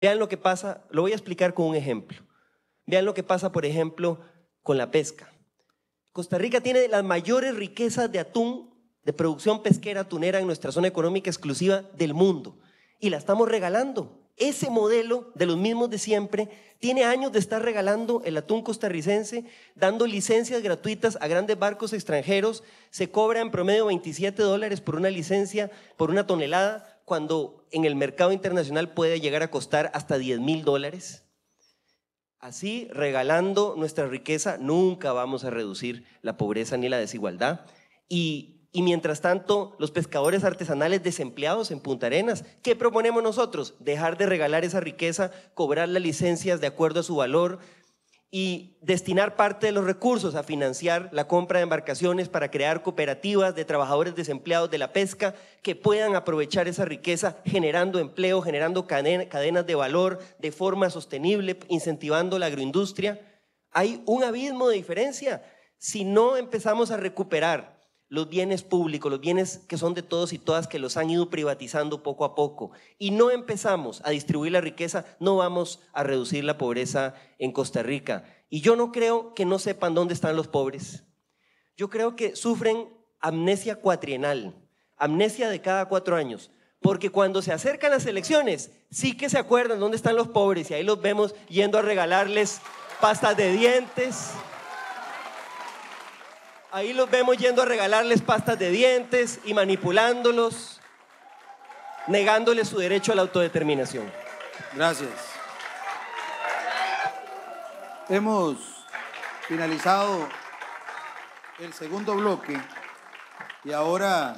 Vean lo que pasa, lo voy a explicar con un ejemplo. Vean lo que pasa, por ejemplo, con la pesca. Costa Rica tiene las mayores riquezas de atún, de producción pesquera atunera en nuestra zona económica exclusiva del mundo. Y la estamos regalando. Ese modelo de los mismos de siempre tiene años de estar regalando el atún costarricense, dando licencias gratuitas a grandes barcos extranjeros. Se cobra en promedio 27 dólares por una licencia, por una tonelada, cuando en el mercado internacional puede llegar a costar hasta 10 mil dólares. Así, regalando nuestra riqueza, nunca vamos a reducir la pobreza ni la desigualdad. Y, y, mientras tanto, los pescadores artesanales desempleados en Punta Arenas, ¿qué proponemos nosotros? Dejar de regalar esa riqueza, cobrar las licencias de acuerdo a su valor, y destinar parte de los recursos a financiar la compra de embarcaciones para crear cooperativas de trabajadores desempleados de la pesca que puedan aprovechar esa riqueza generando empleo, generando cadenas de valor de forma sostenible, incentivando la agroindustria. Hay un abismo de diferencia. Si no empezamos a recuperar los bienes públicos, los bienes que son de todos y todas, que los han ido privatizando poco a poco, y no empezamos a distribuir la riqueza, no vamos a reducir la pobreza en Costa Rica. Y yo no creo que no sepan dónde están los pobres. Yo creo que sufren amnesia cuatrienal, amnesia de cada cuatro años, porque cuando se acercan las elecciones, sí que se acuerdan dónde están los pobres y ahí los vemos yendo a regalarles pastas de dientes. Ahí los vemos yendo a regalarles pastas de dientes y manipulándolos, negándoles su derecho a la autodeterminación. Gracias. Hemos finalizado el segundo bloque y ahora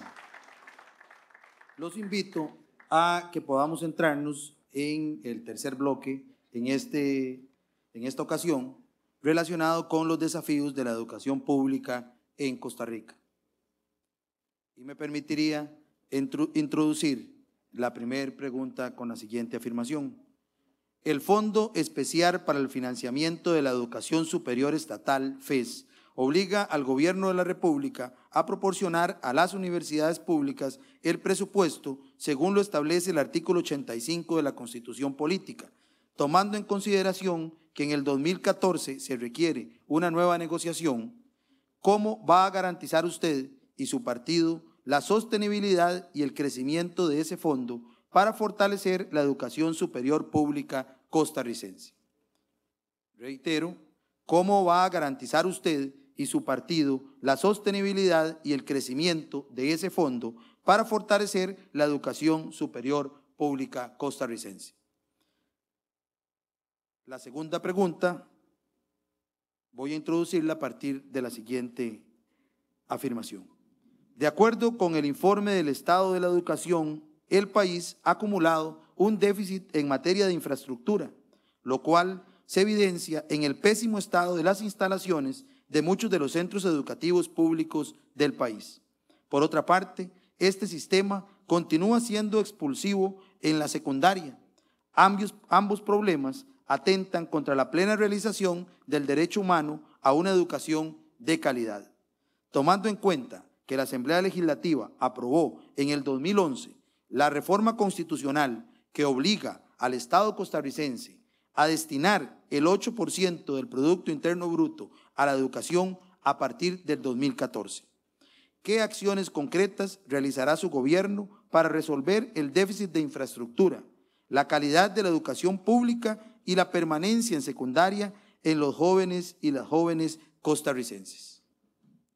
los invito a que podamos centrarnos en el tercer bloque, en, este, en esta ocasión, relacionado con los desafíos de la educación pública en Costa Rica. Y me permitiría introducir la primera pregunta con la siguiente afirmación. El Fondo Especial para el Financiamiento de la Educación Superior Estatal, FES, obliga al Gobierno de la República a proporcionar a las universidades públicas el presupuesto según lo establece el artículo 85 de la Constitución Política, tomando en consideración que en el 2014 se requiere una nueva negociación ¿Cómo va a garantizar usted y su partido la sostenibilidad y el crecimiento de ese fondo para fortalecer la educación superior pública costarricense? Reitero, ¿cómo va a garantizar usted y su partido la sostenibilidad y el crecimiento de ese fondo para fortalecer la educación superior pública costarricense? La segunda pregunta Voy a introducirla a partir de la siguiente afirmación. De acuerdo con el informe del Estado de la Educación, el país ha acumulado un déficit en materia de infraestructura, lo cual se evidencia en el pésimo estado de las instalaciones de muchos de los centros educativos públicos del país. Por otra parte, este sistema continúa siendo expulsivo en la secundaria. Ambos, ambos problemas atentan contra la plena realización del derecho humano a una educación de calidad. Tomando en cuenta que la Asamblea Legislativa aprobó en el 2011 la reforma constitucional que obliga al Estado costarricense a destinar el 8% del Producto Interno Bruto a la educación a partir del 2014. ¿Qué acciones concretas realizará su gobierno para resolver el déficit de infraestructura, la calidad de la educación pública y la permanencia en secundaria en los jóvenes y las jóvenes costarricenses.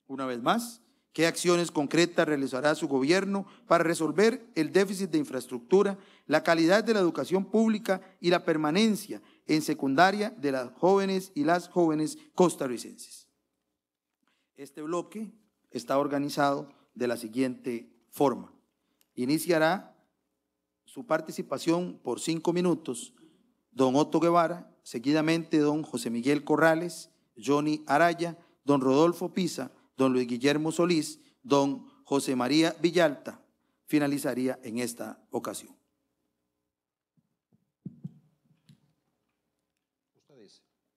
Una vez más, ¿qué acciones concretas realizará su gobierno para resolver el déficit de infraestructura, la calidad de la educación pública y la permanencia en secundaria de las jóvenes y las jóvenes costarricenses? Este bloque está organizado de la siguiente forma. Iniciará su participación por cinco minutos don Otto Guevara, seguidamente don José Miguel Corrales, Johnny Araya, don Rodolfo Pisa, don Luis Guillermo Solís, don José María Villalta. Finalizaría en esta ocasión.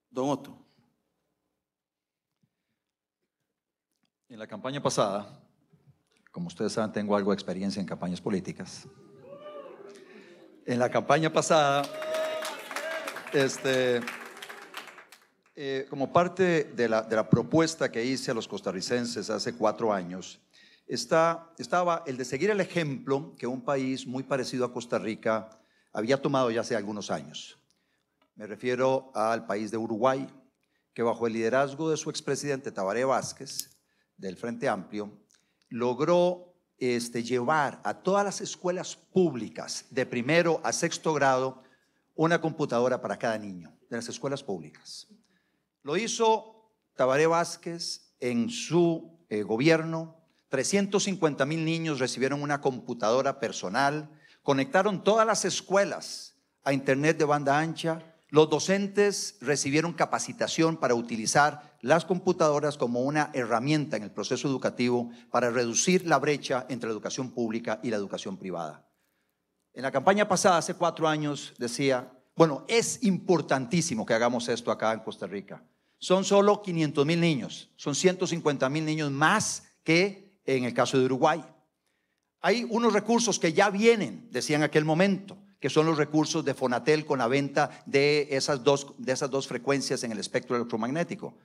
Don Otto. En la campaña pasada, como ustedes saben, tengo algo de experiencia en campañas políticas. En la campaña pasada... Este, eh, como parte de la, propuesta que hice a los costarricenses hace cuatro años, está, estaba el de seguir el ejemplo que un país muy parecido a Costa Rica había tomado ya hace algunos años. Me refiero al país de Uruguay, que bajo el liderazgo de su expresidente Tabaré Vázquez, del Frente Amplio, logró este, llevar a todas las escuelas públicas de primero a sexto grado una computadora para cada niño de las escuelas públicas. Lo hizo Tabaré Vázquez en su eh, gobierno. 350 mil niños recibieron una computadora personal. Conectaron todas las escuelas a Internet de banda ancha. Los docentes recibieron capacitación para utilizar las computadoras como una herramienta en el proceso educativo para reducir la brecha entre la educación pública y la educación privada. En la campaña pasada, hace cuatro años, decía, bueno, es importantísimo que hagamos esto acá en Costa Rica. Son solo 500 mil niños, son 150 mil niños más que en el caso de Uruguay. Hay unos recursos que ya vienen, decía en aquel momento, que son los recursos de Fonatel con la venta de esas dos, de esas dos frecuencias en el espectro electromagnético.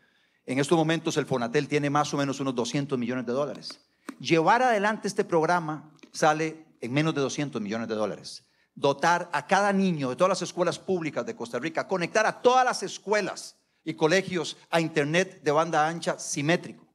En estos momentos el Fonatel tiene más o menos unos 200 millones de dólares. Llevar adelante este programa sale en menos de 200 millones de dólares. Dotar a cada niño de todas las escuelas públicas de Costa Rica, conectar a todas las escuelas y colegios a Internet de banda ancha simétrico.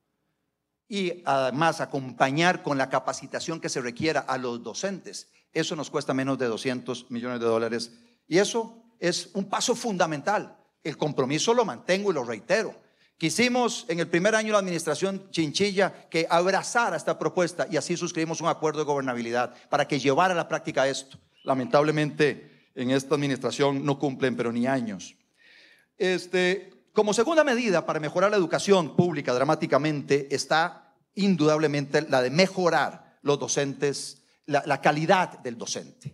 Y además acompañar con la capacitación que se requiera a los docentes. Eso nos cuesta menos de 200 millones de dólares. Y eso es un paso fundamental. El compromiso lo mantengo y lo reitero. Quisimos en el primer año de la administración Chinchilla que abrazara esta propuesta y así suscribimos un acuerdo de gobernabilidad para que llevara a la práctica esto. Lamentablemente en esta administración no cumplen, pero ni años. Este, como segunda medida para mejorar la educación pública dramáticamente está indudablemente la de mejorar los docentes, la calidad del docente.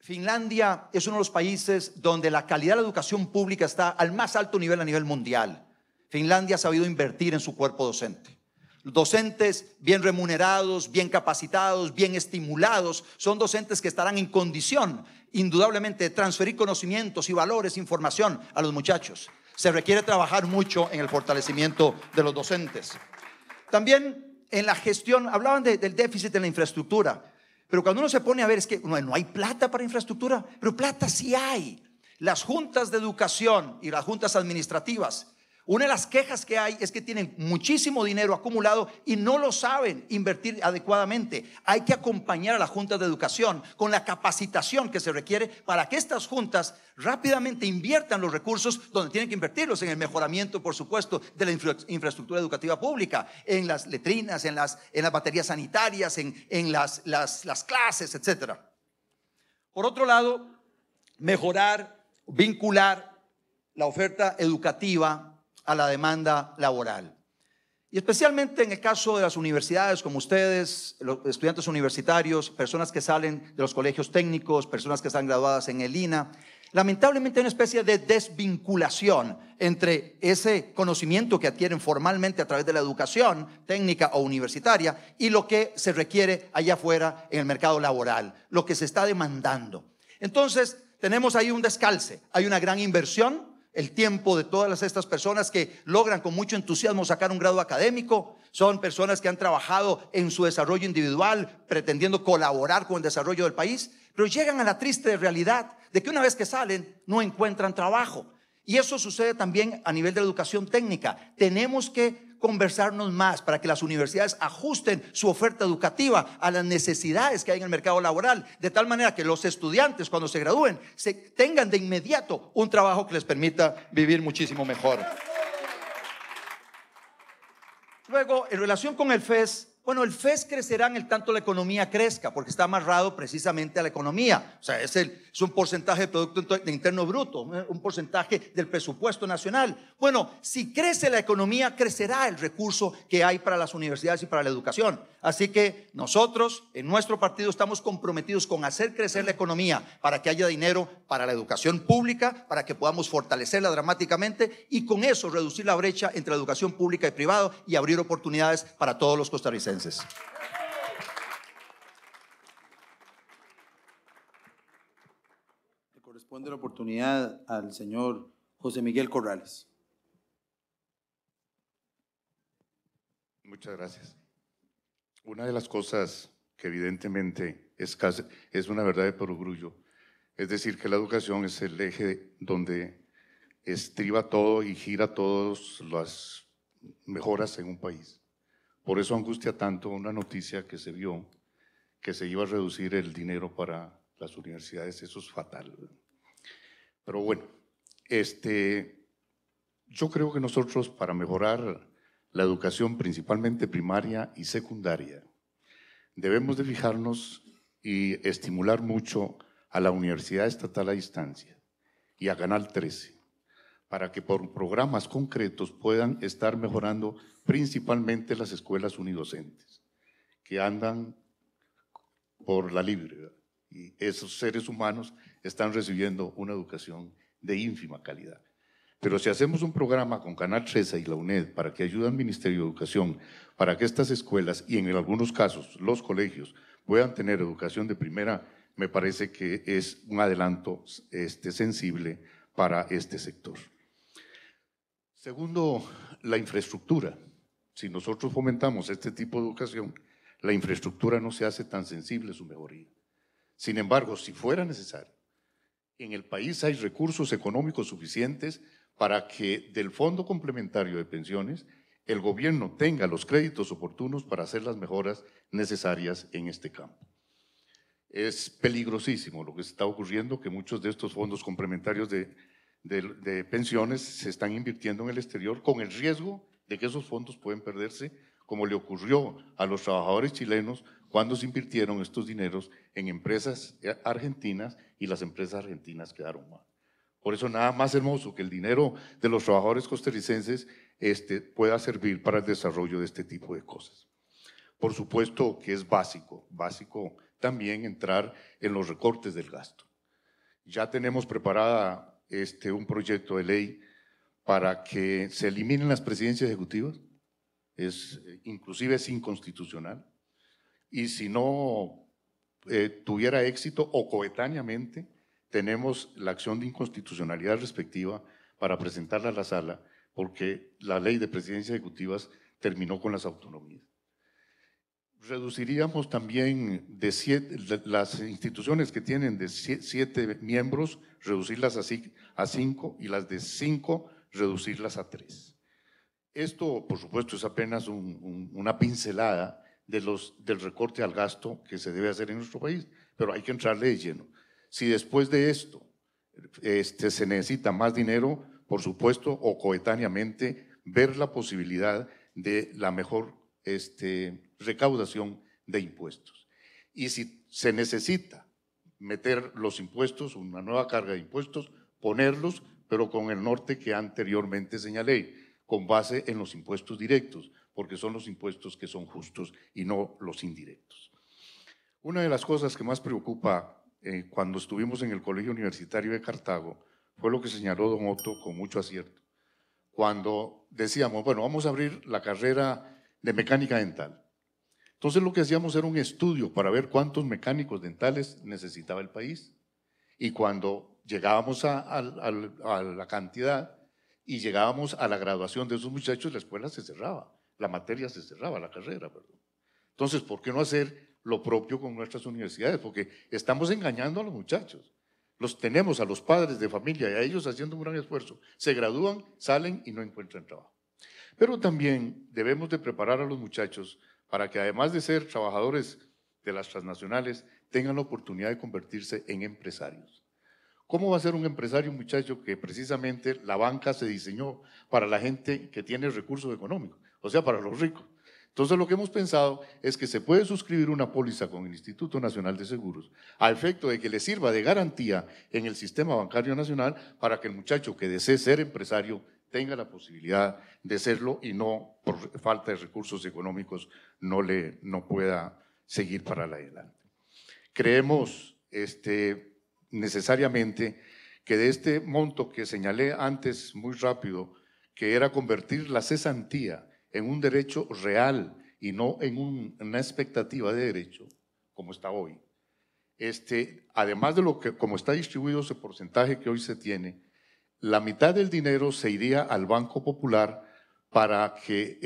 Finlandia es uno de los países donde la calidad de la educación pública está al más alto nivel a nivel mundial. Finlandia ha sabido invertir en su cuerpo docente. docentes bien remunerados, bien capacitados, bien estimulados, son docentes que estarán en condición, indudablemente, de transferir conocimientos y valores, información a los muchachos. Se requiere trabajar mucho en el fortalecimiento de los docentes. También en la gestión, hablaban del déficit en la infraestructura. Pero cuando uno se pone a ver, es que no, hay plata para infraestructura, pero plata sí hay. Las juntas de educación y las juntas administrativas una de las quejas que hay es que tienen muchísimo dinero acumulado y no lo saben invertir adecuadamente. Hay que acompañar a las juntas de educación con la capacitación que se requiere para que estas juntas rápidamente inviertan los recursos donde tienen que invertirlos, en el mejoramiento, por supuesto, de la infraestructura educativa pública, en las letrinas, en las, baterías sanitarias, en, las, las clases, etc. Por otro lado, mejorar, vincular la oferta educativa a la demanda laboral. Y especialmente en el caso de las universidades como ustedes, los estudiantes universitarios, personas que salen de los colegios técnicos, personas que están graduadas en el INA, lamentablemente hay una especie de desvinculación entre ese conocimiento que adquieren formalmente a través de la educación técnica o universitaria y lo que se requiere allá afuera en el mercado laboral, lo que se está demandando. Entonces, tenemos ahí un descalce, hay una gran inversión el tiempo de todas estas personas que logran con mucho entusiasmo sacar un grado académico. Son personas que han trabajado en su desarrollo individual, pretendiendo colaborar con el desarrollo del país, pero llegan a la triste realidad de que una vez que salen no encuentran trabajo. Y eso sucede también a nivel de la educación técnica. Tenemos que conversarnos más para que las universidades ajusten su oferta educativa a las necesidades que hay en el mercado laboral, de tal manera que los estudiantes cuando se gradúen se tengan de inmediato un trabajo que les permita vivir muchísimo mejor. Luego, en relación con el FES, bueno, el FES crecerá en el tanto la economía crezca, porque está amarrado precisamente a la economía. O sea, es, es un porcentaje de Producto Interno Bruto, un porcentaje del presupuesto nacional. Bueno, si crece la economía, crecerá el recurso que hay para las universidades y para la educación. Así que nosotros, en nuestro partido, estamos comprometidos con hacer crecer la economía para que haya dinero para la educación pública, para que podamos fortalecerla dramáticamente y con eso reducir la brecha entre la educación pública y privada y abrir oportunidades para todos los costarricenses. Le corresponde la oportunidad al señor José Miguel Corrales. Muchas gracias. Una de las cosas que evidentemente es, una verdad de perogrullo, es decir, que la educación es el eje donde estriba todo y gira todas las mejoras en un país. Por eso angustia tanto una noticia que se vio que se iba a reducir el dinero para las universidades. Eso es fatal. Pero bueno, este, yo creo que nosotros para mejorar la educación principalmente primaria y secundaria, debemos de fijarnos y estimular mucho a la Universidad Estatal a Distancia y a Canal 13 para que por programas concretos puedan estar mejorando principalmente las escuelas unidocentes, que andan por la libre. Y esos seres humanos están recibiendo una educación de ínfima calidad. Pero si hacemos un programa con Canal 13 y la UNED para que ayude al Ministerio de Educación, para que estas escuelas y en algunos casos los colegios puedan tener educación de primera, me parece que es un adelanto este, sensible para este sector. Segundo, la infraestructura. Si nosotros fomentamos este tipo de educación, la infraestructura no se hace tan sensible a su mejoría. Sin embargo, si fuera necesario, en el país hay recursos económicos suficientes para que del Fondo Complementario de Pensiones el gobierno tenga los créditos oportunos para hacer las mejoras necesarias en este campo. Es peligrosísimo lo que está ocurriendo, que muchos de estos fondos complementarios de de, pensiones se están invirtiendo en el exterior con el riesgo de que esos fondos pueden perderse, como le ocurrió a los trabajadores chilenos cuando se invirtieron estos dineros en empresas eh, argentinas y las empresas argentinas quedaron mal. Por eso nada más hermoso que el dinero de los trabajadores costarricenses este, pueda servir para el desarrollo de este tipo de cosas. Por supuesto que es básico, básico también entrar en los recortes del gasto. Ya tenemos preparada este, un proyecto de ley para que se eliminen las presidencias ejecutivas, es, inclusive es inconstitucional, y si no eh, tuviera éxito o coetáneamente, tenemos la acción de inconstitucionalidad respectiva para presentarla a la sala, porque la ley de presidencias ejecutivas terminó con las autonomías reduciríamos también de las instituciones que tienen de siete miembros, reducirlas a cinco y las de cinco, reducirlas a tres. Esto, por supuesto, es apenas una pincelada de los, del recorte al gasto que se debe hacer en nuestro país, pero hay que entrarle de lleno. Si después de esto este, se necesita más dinero, por supuesto, o coetáneamente, ver la posibilidad de la mejor este, recaudación de impuestos. Y si se necesita meter los impuestos, una nueva carga de impuestos, ponerlos, pero con el norte que anteriormente señalé, con base en los impuestos directos, porque son los impuestos que son justos y no los indirectos. Una de las cosas que más preocupa eh, cuando estuvimos en el Colegio Universitario de Cartago fue lo que señaló don Otto con mucho acierto, cuando decíamos, bueno, vamos a abrir la carrera de mecánica dental. Entonces lo que hacíamos era un estudio para ver cuántos mecánicos dentales necesitaba el país. Y cuando llegábamos a, la cantidad y llegábamos a la graduación de esos muchachos, la escuela se cerraba, la materia se cerraba, la carrera, perdón. Entonces, ¿por qué no hacer lo propio con nuestras universidades? Porque estamos engañando a los muchachos. Los tenemos a los padres de familia y a ellos haciendo un gran esfuerzo. Se gradúan, salen y no encuentran trabajo. Pero también debemos de preparar a los muchachos para que además de ser trabajadores de las transnacionales, tengan la oportunidad de convertirse en empresarios. ¿Cómo va a ser un empresario, un muchacho, que precisamente la banca se diseñó para la gente que tiene recursos económicos, o sea, para los ricos? Entonces lo que hemos pensado es que se puede suscribir una póliza con el Instituto Nacional de Seguros a efecto de que le sirva de garantía en el sistema bancario nacional para que el muchacho que desee ser empresario tenga la posibilidad de serlo y no por falta de recursos económicos no, le, no pueda seguir para adelante. Creemos este, necesariamente que de este monto que señalé antes muy rápido, que era convertir la cesantía en un derecho real y no en una expectativa de derecho como está hoy. Este, además de lo que, como está distribuido ese porcentaje que hoy se tiene, la mitad del dinero se iría al Banco Popular para que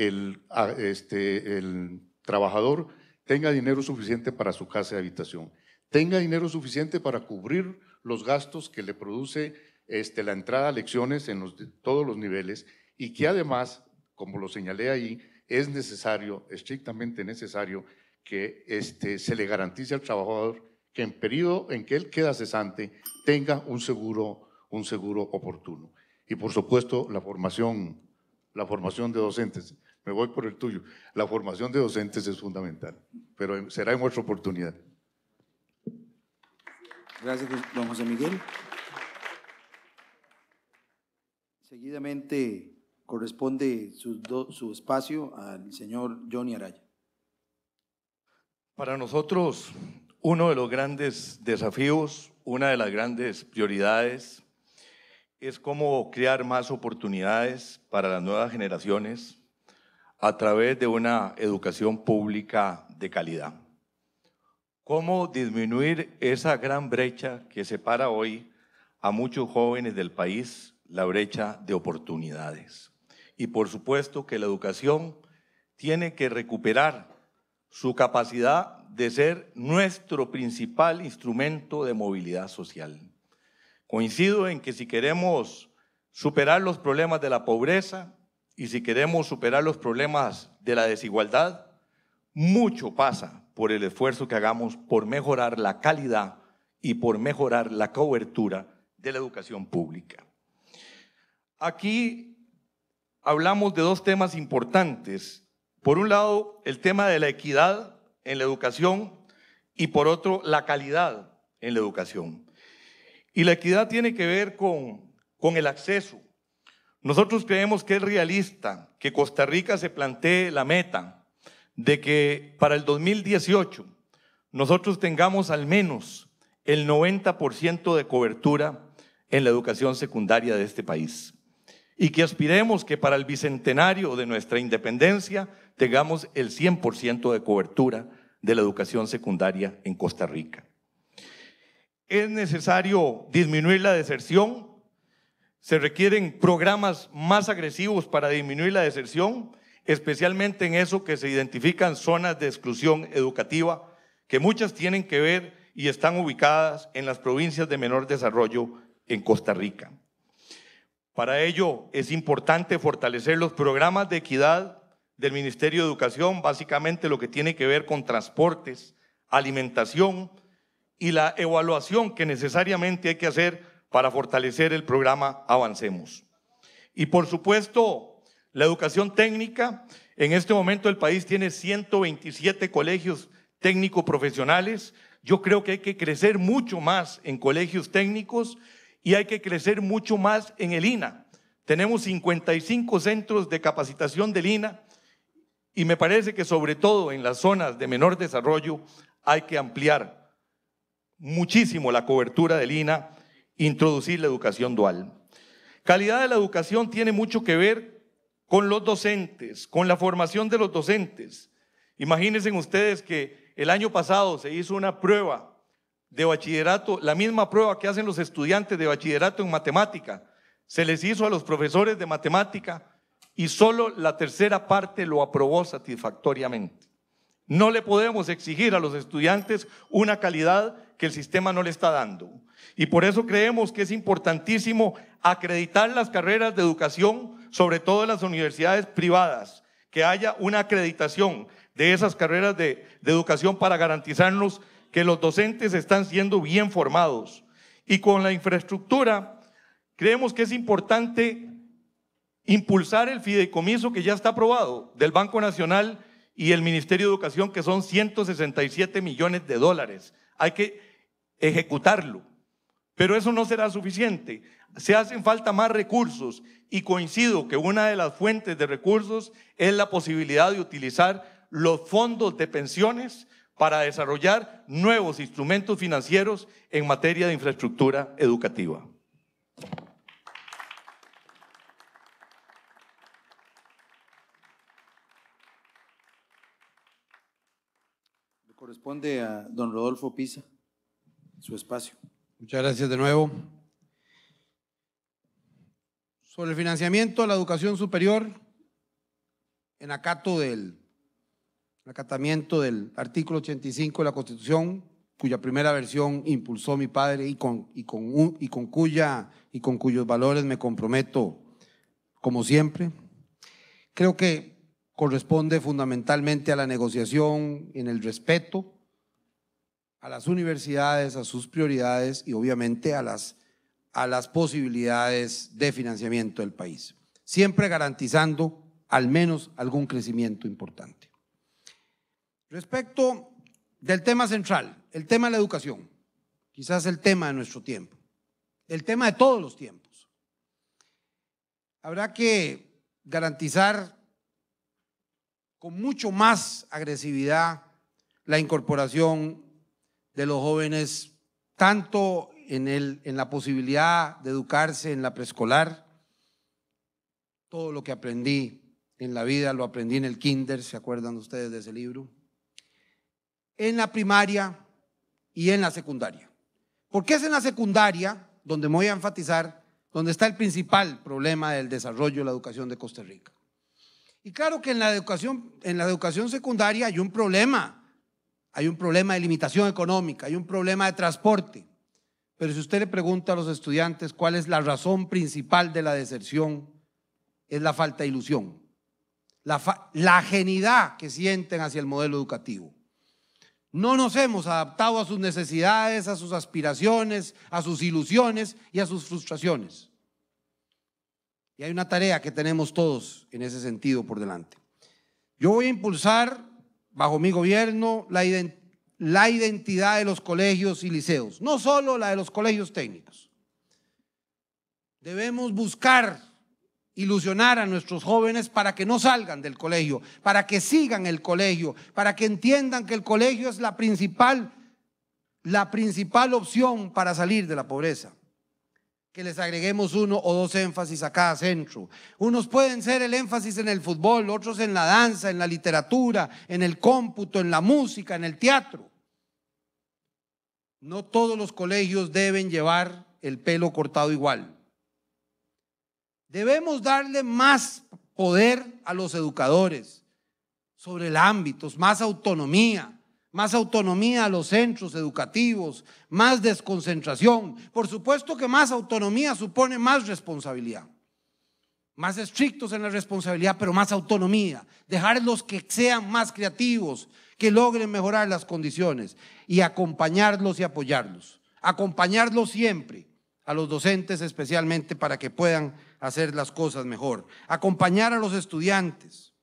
este, el, trabajador tenga dinero suficiente para su casa de habitación, tenga dinero suficiente para cubrir los gastos que le produce este, la entrada a lecciones en todos los niveles y que además, como lo señalé ahí, es necesario, estrictamente necesario, que este, se le garantice al trabajador que en periodo en que él queda cesante tenga un seguro un seguro oportuno. Y por supuesto, la formación, la formación de docentes. Me voy por el tuyo. La formación de docentes es fundamental, pero será en vuestra oportunidad. Gracias, don José Miguel. Seguidamente corresponde su, su, espacio al señor Johnny Araya. Para nosotros, uno de los grandes desafíos, una de las grandes prioridades es cómo crear más oportunidades para las nuevas generaciones a través de una educación pública de calidad. Cómo disminuir esa gran brecha que separa hoy a muchos jóvenes del país, la brecha de oportunidades. Y por supuesto que la educación tiene que recuperar su capacidad de ser nuestro principal instrumento de movilidad social. Coincido en que si queremos superar los problemas de la pobreza y si queremos superar los problemas de la desigualdad, mucho pasa por el esfuerzo que hagamos por mejorar la calidad y por mejorar la cobertura de la educación pública. Aquí hablamos de dos temas importantes. Por un lado, el tema de la equidad en la educación y por otro, la calidad en la educación. Y la equidad tiene que ver con, con el acceso. Nosotros creemos que es realista que Costa Rica se plantee la meta de que para el 2018 nosotros tengamos al menos el 90% de cobertura en la educación secundaria de este país y que aspiremos que para el bicentenario de nuestra independencia tengamos el 100% de cobertura de la educación secundaria en Costa Rica es necesario disminuir la deserción, se requieren programas más agresivos para disminuir la deserción, especialmente en eso que se identifican zonas de exclusión educativa, que muchas tienen que ver y están ubicadas en las provincias de menor desarrollo en Costa Rica. Para ello es importante fortalecer los programas de equidad del Ministerio de Educación, básicamente lo que tiene que ver con transportes, alimentación, y la evaluación que necesariamente hay que hacer para fortalecer el programa Avancemos. Y por supuesto, la educación técnica. En este momento el país tiene 127 colegios técnico profesionales. Yo creo que hay que crecer mucho más en colegios técnicos y hay que crecer mucho más en el INA. Tenemos 55 centros de capacitación del INA y me parece que sobre todo en las zonas de menor desarrollo hay que ampliar muchísimo la cobertura del INA, introducir la educación dual. Calidad de la educación tiene mucho que ver con los docentes, con la formación de los docentes. Imagínense ustedes que el año pasado se hizo una prueba de bachillerato, la misma prueba que hacen los estudiantes de bachillerato en matemática, se les hizo a los profesores de matemática y solo la tercera parte lo aprobó satisfactoriamente. No le podemos exigir a los estudiantes una calidad que el sistema no le está dando. Y por eso creemos que es importantísimo acreditar las carreras de educación, sobre todo en las universidades privadas, que haya una acreditación de esas carreras de, de educación para garantizarnos que los docentes están siendo bien formados. Y con la infraestructura, creemos que es importante impulsar el fideicomiso que ya está aprobado del Banco Nacional y el Ministerio de Educación, que son 167 millones de dólares. Hay que ejecutarlo. Pero eso no será suficiente. Se hacen falta más recursos y coincido que una de las fuentes de recursos es la posibilidad de utilizar los fondos de pensiones para desarrollar nuevos instrumentos financieros en materia de infraestructura educativa. corresponde a don Rodolfo Pisa, su espacio. Muchas gracias de nuevo. Sobre el financiamiento a la educación superior, en acato del acatamiento del artículo 85 de la Constitución, cuya primera versión impulsó mi padre y con, y con, y con, cuya, y con cuyos valores me comprometo como siempre. Creo que corresponde fundamentalmente a la negociación en el respeto a las universidades, a sus prioridades y obviamente a las, a las posibilidades de financiamiento del país, siempre garantizando al menos algún crecimiento importante. Respecto del tema central, el tema de la educación, quizás el tema de nuestro tiempo, el tema de todos los tiempos. Habrá que garantizar con mucho más agresividad la incorporación de los jóvenes, tanto en, la posibilidad de educarse en la preescolar, todo lo que aprendí en la vida lo aprendí en el kinder, ¿se acuerdan ustedes de ese libro? En la primaria y en la secundaria. Porque es en la secundaria donde me voy a enfatizar, donde está el principal problema del desarrollo de la educación de Costa Rica. Y claro que en la educación, en la educación secundaria hay un problema. Hay un problema de limitación económica, hay un problema de transporte. Pero si usted le pregunta a los estudiantes cuál es la razón principal de la deserción, es la falta de ilusión, la, la que sienten hacia el modelo educativo. No nos hemos adaptado a sus necesidades, a sus aspiraciones, a sus ilusiones y a sus frustraciones. Y hay una tarea que tenemos todos en ese sentido por delante. Yo voy a impulsar, bajo mi gobierno, la, identidad de los colegios y liceos, no solo la de los colegios técnicos. Debemos buscar ilusionar a nuestros jóvenes para que no salgan del colegio, para que sigan el colegio, para que entiendan que el colegio es la principal, la principal opción para salir de la pobreza que les agreguemos uno o dos énfasis a cada centro. Unos pueden ser el énfasis en el fútbol, otros en la danza, en la literatura, en el cómputo, en la música, en el teatro. No todos los colegios deben llevar el pelo cortado igual. Debemos darle más poder a los educadores sobre el ámbito, más autonomía, más autonomía a los centros educativos, más desconcentración. Por supuesto que más autonomía supone más responsabilidad. Más estrictos en la responsabilidad, pero más autonomía. Dejarlos que sean más creativos, que logren mejorar las condiciones y acompañarlos y apoyarlos. Acompañarlos siempre, a los docentes especialmente, para que puedan hacer las cosas mejor. Acompañar a los estudiantes.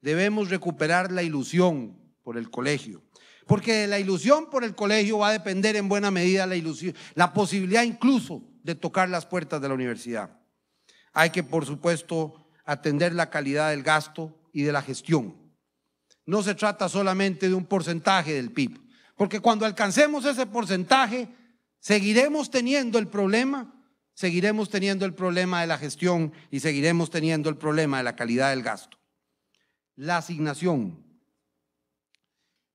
Debemos recuperar la ilusión por el colegio porque la ilusión por el colegio va a depender en buena medida la ilusión, la posibilidad incluso de tocar las puertas de la universidad. Hay que, por supuesto, atender la calidad del gasto y de la gestión. No se trata solamente de un porcentaje del PIB, porque cuando alcancemos ese porcentaje, seguiremos teniendo el problema, seguiremos teniendo el problema de la gestión y seguiremos teniendo el problema de la calidad del gasto. La asignación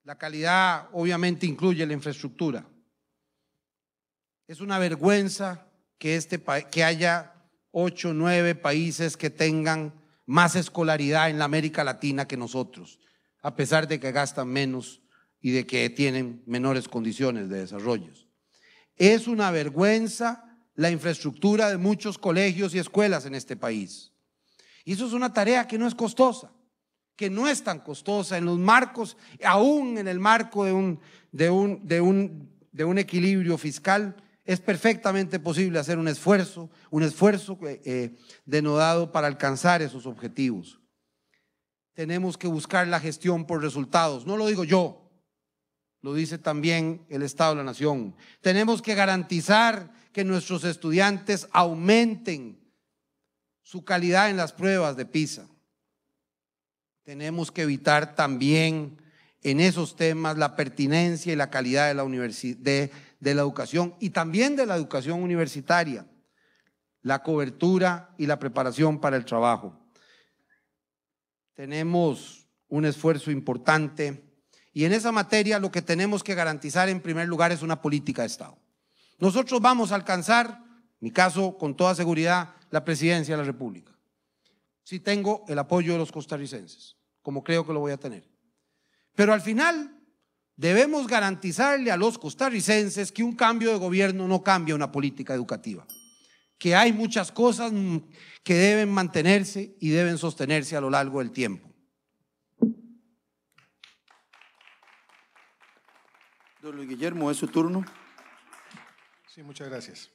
la calidad obviamente incluye la infraestructura. Es una vergüenza que, este, que haya ocho, nueve países que tengan más escolaridad en la América Latina que nosotros, a pesar de que gastan menos y de que tienen menores condiciones de desarrollo. Es una vergüenza la infraestructura de muchos colegios y escuelas en este país. Y eso es una tarea que no es costosa que no es tan costosa, en los marcos, aún en el marco de un, de un, de un, de un equilibrio fiscal, es perfectamente posible hacer un esfuerzo, un esfuerzo eh, eh, denodado para alcanzar esos objetivos. Tenemos que buscar la gestión por resultados, no lo digo yo, lo dice también el Estado de la Nación. Tenemos que garantizar que nuestros estudiantes aumenten su calidad en las pruebas de PISA tenemos que evitar también en esos temas la pertinencia y la calidad de la, de, la educación y también de la educación universitaria, la cobertura y la preparación para el trabajo. Tenemos un esfuerzo importante y en esa materia lo que tenemos que garantizar en primer lugar es una política de Estado. Nosotros vamos a alcanzar, en mi caso, con toda seguridad, la presidencia de la República, si tengo el apoyo de los costarricenses como creo que lo voy a tener. Pero al final debemos garantizarle a los costarricenses que un cambio de gobierno no cambia una política educativa, que hay muchas cosas que deben mantenerse y deben sostenerse a lo largo del tiempo. Don Luis Guillermo, es su turno. Sí, muchas gracias.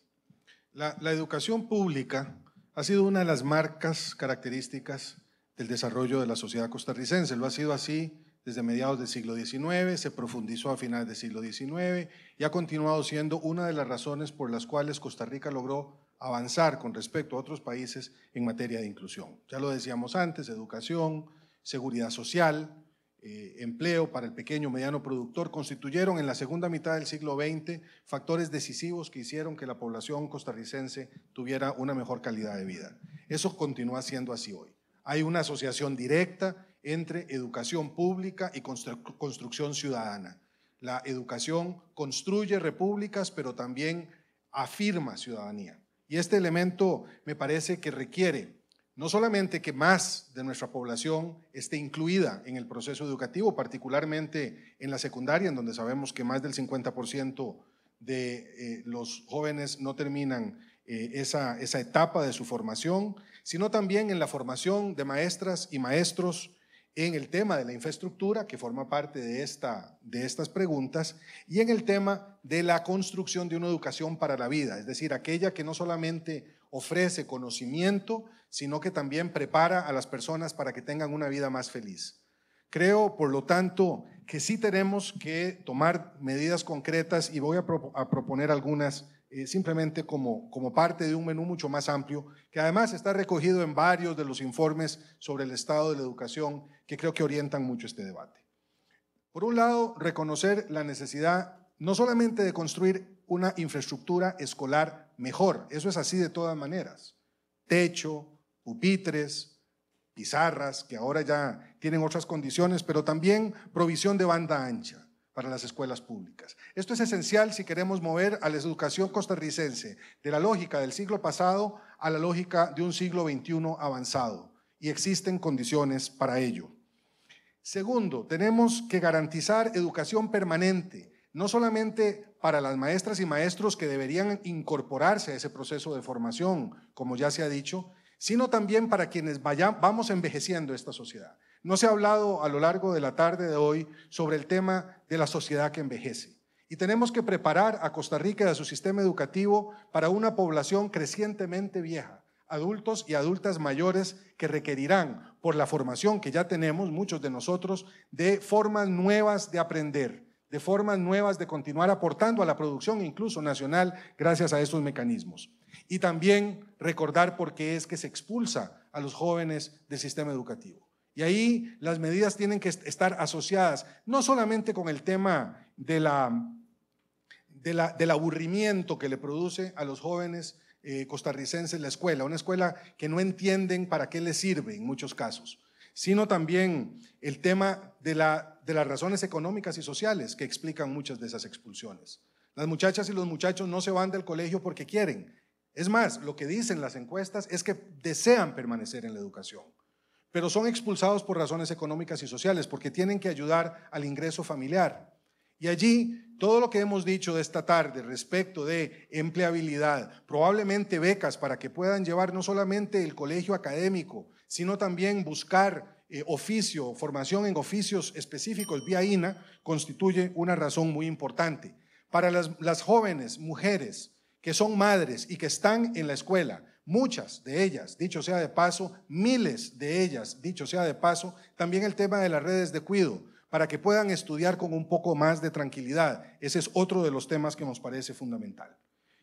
La, la educación pública ha sido una de las marcas características el desarrollo de la sociedad costarricense. Lo ha sido así desde mediados del siglo XIX, se profundizó a finales del siglo XIX y ha continuado siendo una de las razones por las cuales Costa Rica logró avanzar con respecto a otros países en materia de inclusión. Ya lo decíamos antes, educación, seguridad social, eh, empleo para el pequeño mediano productor constituyeron en la segunda mitad del siglo XX factores decisivos que hicieron que la población costarricense tuviera una mejor calidad de vida. Eso continúa siendo así hoy hay una asociación directa entre educación pública y construcción ciudadana. La educación construye repúblicas, pero también afirma ciudadanía. Y este elemento me parece que requiere no solamente que más de nuestra población esté incluida en el proceso educativo, particularmente en la secundaria, en donde sabemos que más del 50% de eh, los jóvenes no terminan eh, esa etapa de su formación, sino también en la formación de maestras y maestros en el tema de la infraestructura, que forma parte de, esta, de estas preguntas, y en el tema de la construcción de una educación para la vida, es decir, aquella que no solamente ofrece conocimiento, sino que también prepara a las personas para que tengan una vida más feliz. Creo, por lo tanto, que sí tenemos que tomar medidas concretas y voy a, a proponer algunas eh, simplemente como, como parte de un menú mucho más amplio, que además está recogido en varios de los informes sobre el estado de la educación que creo que orientan mucho este debate. Por un lado, reconocer la necesidad no solamente de construir una infraestructura escolar mejor, eso es así de todas maneras, techo, pupitres, pizarras, que ahora ya tienen otras condiciones, pero también provisión de banda ancha, para las escuelas públicas. Esto es esencial si queremos mover a la educación costarricense de la lógica del siglo pasado a la lógica de un siglo XXI avanzado, y existen condiciones para ello. Segundo, tenemos que garantizar educación permanente, no solamente para las maestras y maestros que deberían incorporarse a ese proceso de formación, como ya se ha dicho, sino también para quienes vamos envejeciendo esta sociedad. No se ha hablado a lo largo de la tarde de hoy sobre el tema de la sociedad que envejece. Y tenemos que preparar a Costa Rica y a su sistema educativo para una población crecientemente vieja, adultos y adultas mayores que requerirán, por la formación que ya tenemos muchos de nosotros, de formas nuevas de aprender, de formas nuevas de continuar aportando a la producción incluso nacional gracias a estos mecanismos. Y también recordar por qué es que se expulsa a los jóvenes del sistema educativo. Y ahí las medidas tienen que estar asociadas no solamente con el tema de la, del aburrimiento que le produce a los jóvenes eh, costarricenses la escuela, una escuela que no entienden para qué les sirve en muchos casos, sino también el tema de las razones económicas y sociales que explican muchas de esas expulsiones. Las muchachas y los muchachos no se van del colegio porque quieren. Es más, lo que dicen las encuestas es que desean permanecer en la educación pero son expulsados por razones económicas y sociales, porque tienen que ayudar al ingreso familiar. Y allí todo lo que hemos dicho de esta tarde respecto de empleabilidad, probablemente becas para que puedan llevar no solamente el colegio académico, sino también buscar eh, oficio, formación en oficios específicos vía INA, constituye una razón muy importante. Para las jóvenes mujeres que son madres y que están en la escuela, muchas de ellas, dicho sea de paso, miles de ellas, dicho sea de paso, también el tema de las redes de cuidado, para que puedan estudiar con un poco más de tranquilidad. Ese es otro de los temas que nos parece fundamental.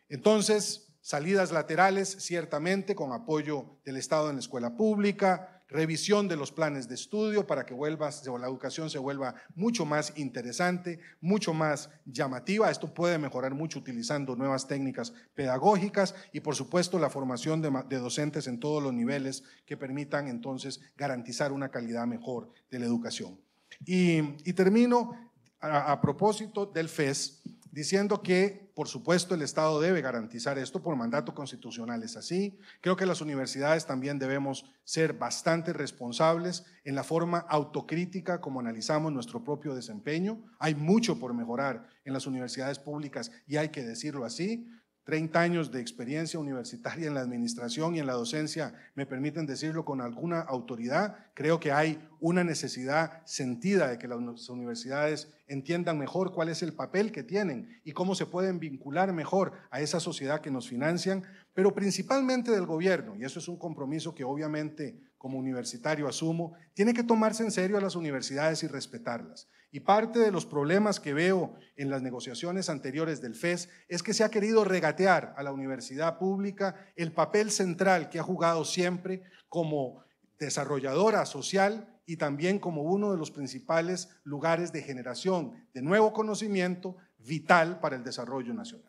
Entonces, salidas laterales, ciertamente, con apoyo del Estado en la escuela pública, revisión de los planes de estudio para que vuelvas, la educación se vuelva mucho más interesante, mucho más llamativa. Esto puede mejorar mucho utilizando nuevas técnicas pedagógicas y, por supuesto, la formación de, docentes en todos los niveles que permitan entonces garantizar una calidad mejor de la educación. Y, termino a, propósito del FES diciendo que por supuesto, el Estado debe garantizar esto por mandato constitucional, es así. Creo que las universidades también debemos ser bastante responsables en la forma autocrítica como analizamos nuestro propio desempeño. Hay mucho por mejorar en las universidades públicas y hay que decirlo así, 30 años de experiencia universitaria en la administración y en la docencia me permiten decirlo con alguna autoridad. Creo que hay una necesidad sentida de que las universidades entiendan mejor cuál es el papel que tienen y cómo se pueden vincular mejor a esa sociedad que nos financian, pero principalmente del gobierno, y eso es un compromiso que obviamente como universitario asumo, tiene que tomarse en serio a las universidades y respetarlas. Y parte de los problemas que veo en las negociaciones anteriores del FES es que se ha querido regatear a la universidad pública el papel central que ha jugado siempre como desarrolladora social y también como uno de los principales lugares de generación de nuevo conocimiento vital para el desarrollo nacional.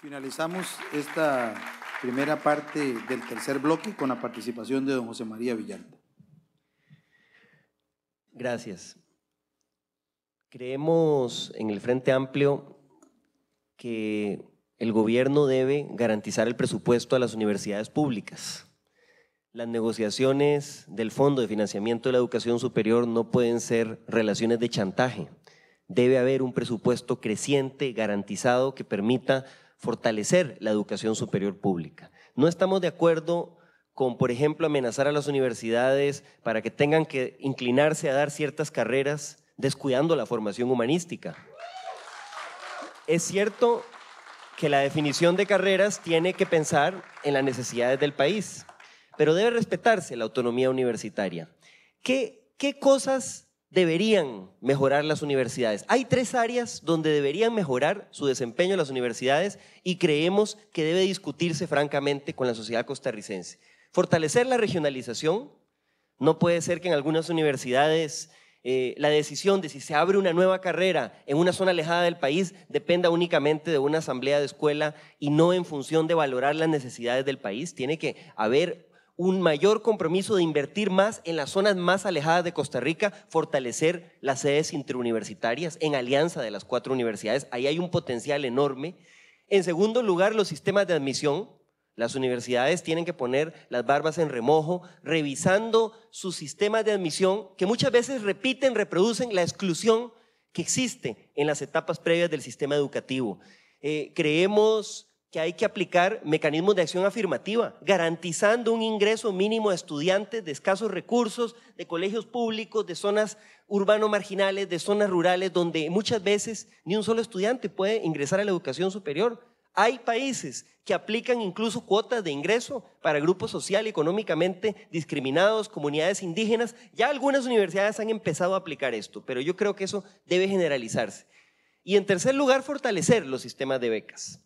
Finalizamos esta primera parte del tercer bloque con la participación de don José María Villar. Gracias. Creemos en el Frente Amplio que el gobierno debe garantizar el presupuesto a las universidades públicas. Las negociaciones del Fondo de Financiamiento de la Educación Superior no pueden ser relaciones de chantaje. Debe haber un presupuesto creciente, garantizado, que permita fortalecer la educación superior pública. No estamos de acuerdo con, por ejemplo, amenazar a las universidades para que tengan que inclinarse a dar ciertas carreras, descuidando la formación humanística. Es cierto que la definición de carreras tiene que pensar en las necesidades del país, pero debe respetarse la autonomía universitaria. ¿Qué, qué cosas deberían mejorar las universidades? Hay tres áreas donde deberían mejorar su desempeño las universidades y creemos que debe discutirse francamente con la sociedad costarricense fortalecer la regionalización. No puede ser que en algunas universidades eh, la decisión de si se abre una nueva carrera en una zona alejada del país dependa únicamente de una asamblea de escuela y no en función de valorar las necesidades del país. Tiene que haber un mayor compromiso de invertir más en las zonas más alejadas de Costa Rica, fortalecer las sedes interuniversitarias en alianza de las cuatro universidades. Ahí hay un potencial enorme. En segundo lugar, los sistemas de admisión. Las universidades tienen que poner las barbas en remojo, revisando sus sistemas de admisión, que muchas veces repiten, reproducen la exclusión que existe en las etapas previas del sistema educativo. Eh, creemos que hay que aplicar mecanismos de acción afirmativa, garantizando un ingreso mínimo a estudiantes de escasos recursos, de colegios públicos, de zonas urbano-marginales, de zonas rurales, donde muchas veces ni un solo estudiante puede ingresar a la educación superior. Hay países que aplican incluso cuotas de ingreso para grupos social y económicamente discriminados, comunidades indígenas. Ya algunas universidades han empezado a aplicar esto, pero yo creo que eso debe generalizarse. Y en tercer lugar, fortalecer los sistemas de becas.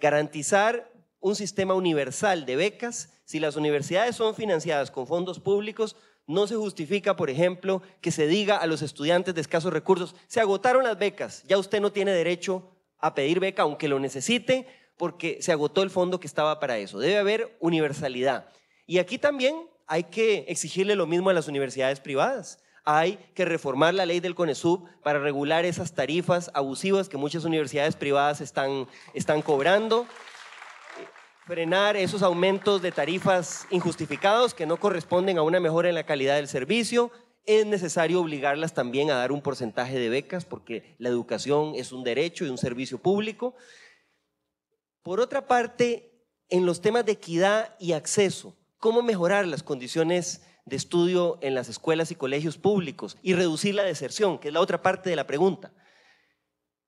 Garantizar un sistema universal de becas. Si las universidades son financiadas con fondos públicos, no se justifica, por ejemplo, que se diga a los estudiantes de escasos recursos, se agotaron las becas, ya usted no tiene derecho a pedir beca aunque lo necesite porque se agotó el fondo que estaba para eso. Debe haber universalidad. Y aquí también hay que exigirle lo mismo a las universidades privadas. Hay que reformar la ley del CONESUB para regular esas tarifas abusivas que muchas universidades privadas están, están cobrando frenar esos aumentos de tarifas injustificados que no corresponden a una mejora en la calidad del servicio, es necesario obligarlas también a dar un porcentaje de becas porque la educación es un derecho y un servicio público. Por otra parte, en los temas de equidad y acceso, cómo mejorar las condiciones de estudio en las escuelas y colegios públicos y reducir la deserción, que es la otra parte de la pregunta.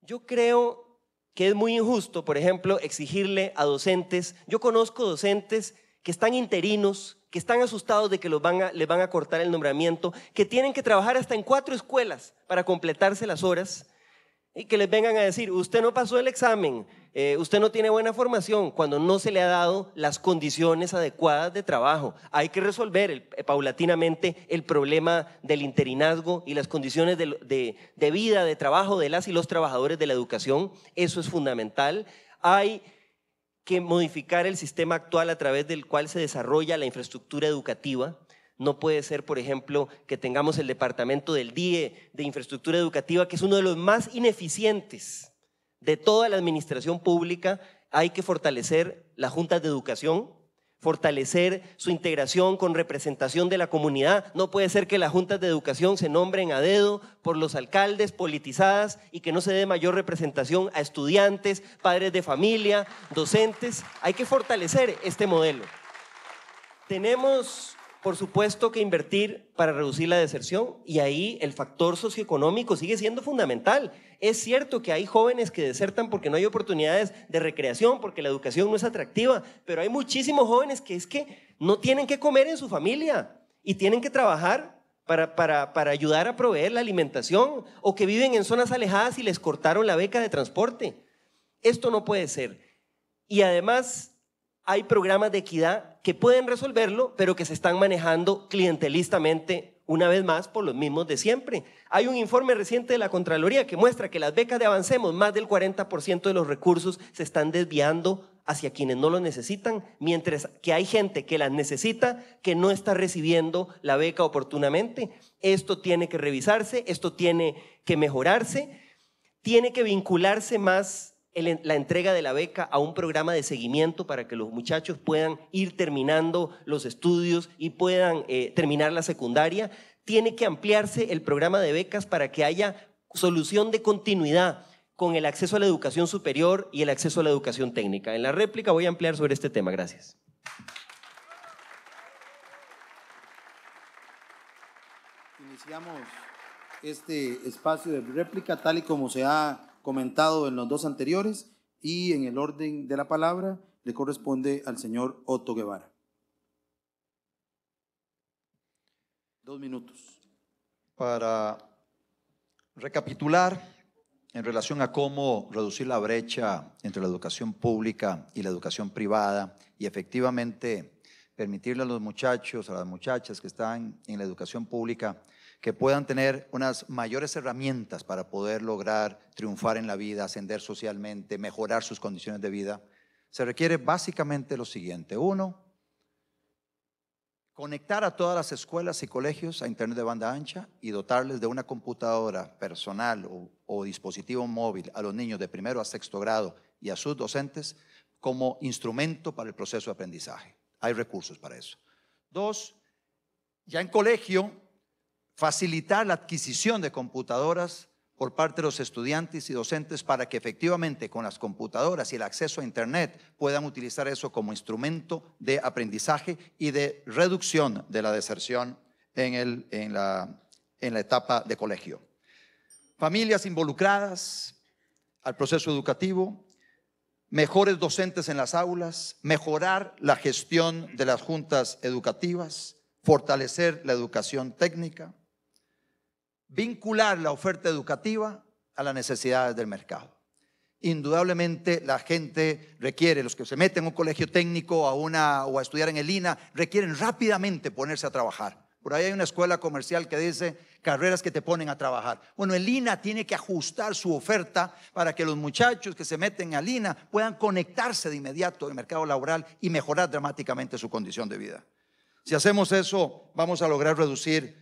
Yo creo que es muy injusto, por ejemplo, exigirle a docentes, yo conozco docentes que están interinos, que están asustados de que los van a, les van a cortar el nombramiento, que tienen que trabajar hasta en cuatro escuelas para completarse las horas y que les vengan a decir, usted no pasó el examen, eh, usted no tiene buena formación, cuando no se le ha dado las condiciones adecuadas de trabajo. Hay que resolver eh, paulatinamente el problema del interinazgo y las condiciones de vida, de trabajo de las y los trabajadores de la educación. Eso es fundamental. Hay que modificar el sistema actual a través del cual se desarrolla la infraestructura educativa. No puede ser, por ejemplo, que tengamos el departamento del DIE de infraestructura educativa, que es uno de los más ineficientes de toda la administración pública. Hay que fortalecer las juntas de educación, fortalecer su integración con representación de la comunidad. No puede ser que las juntas de educación se nombren a dedo por los alcaldes politizadas y que no se dé mayor representación a estudiantes, padres de familia, docentes. Hay que fortalecer este modelo. Tenemos por supuesto que invertir para reducir la deserción y ahí el factor socioeconómico sigue siendo fundamental. Es cierto que hay jóvenes que desertan porque no hay oportunidades de recreación, porque la educación no es atractiva, pero hay muchísimos jóvenes que es que no tienen que comer en su familia y tienen que trabajar para, para, para, ayudar a proveer la alimentación o que viven en zonas alejadas y les cortaron la beca de transporte. Esto no puede ser. Y además hay programas de equidad que pueden resolverlo, pero que se están manejando clientelistamente una vez más por los mismos de siempre. Hay un informe reciente de la Contraloría que muestra que las becas de Avancemos, más del 40% de los recursos se están desviando hacia quienes no los necesitan, mientras que hay gente que las necesita que no está recibiendo la beca oportunamente. Esto tiene que revisarse, esto tiene que mejorarse, tiene que vincularse más la entrega de la beca a un programa de seguimiento para que los muchachos puedan ir terminando los estudios y puedan eh, terminar la secundaria. Tiene que ampliarse el programa de becas para que haya solución de continuidad con el acceso a la educación superior y el acceso a la educación técnica. En la réplica voy a ampliar sobre este tema. Gracias. Iniciamos este espacio de réplica tal y como se ha comentado en los dos anteriores y en el orden de la palabra le corresponde al señor Otto Guevara. Dos minutos. Para recapitular en relación a cómo reducir la brecha entre la educación pública y la educación privada y efectivamente permitirle a los muchachos, a las muchachas que están en la educación pública, que puedan tener unas mayores herramientas para poder lograr triunfar en la vida, ascender socialmente, mejorar sus condiciones de vida, se requiere básicamente lo siguiente. Uno, conectar a todas las escuelas y colegios a Internet de banda ancha y dotarles de una computadora personal o, dispositivo móvil a los niños de primero a sexto grado y a sus docentes como instrumento para el proceso de aprendizaje. Hay recursos para eso. Dos, ya en colegio facilitar la adquisición de computadoras por parte de los estudiantes y docentes para que efectivamente con las computadoras y el acceso a Internet puedan utilizar eso como instrumento de aprendizaje y de reducción de la deserción en, en la etapa de colegio. Familias involucradas al proceso educativo, mejores docentes en las aulas, mejorar la gestión de las juntas educativas, fortalecer la educación técnica vincular la oferta educativa a las necesidades del mercado. Indudablemente la gente requiere, los que se meten a un colegio técnico a una, o a estudiar en el INA, requieren rápidamente ponerse a trabajar. Por ahí hay una escuela comercial que dice carreras que te ponen a trabajar. Bueno, el INA tiene que ajustar su oferta para que los muchachos que se meten al INA puedan conectarse de inmediato al mercado laboral y mejorar dramáticamente su condición de vida. Si hacemos eso, vamos a lograr reducir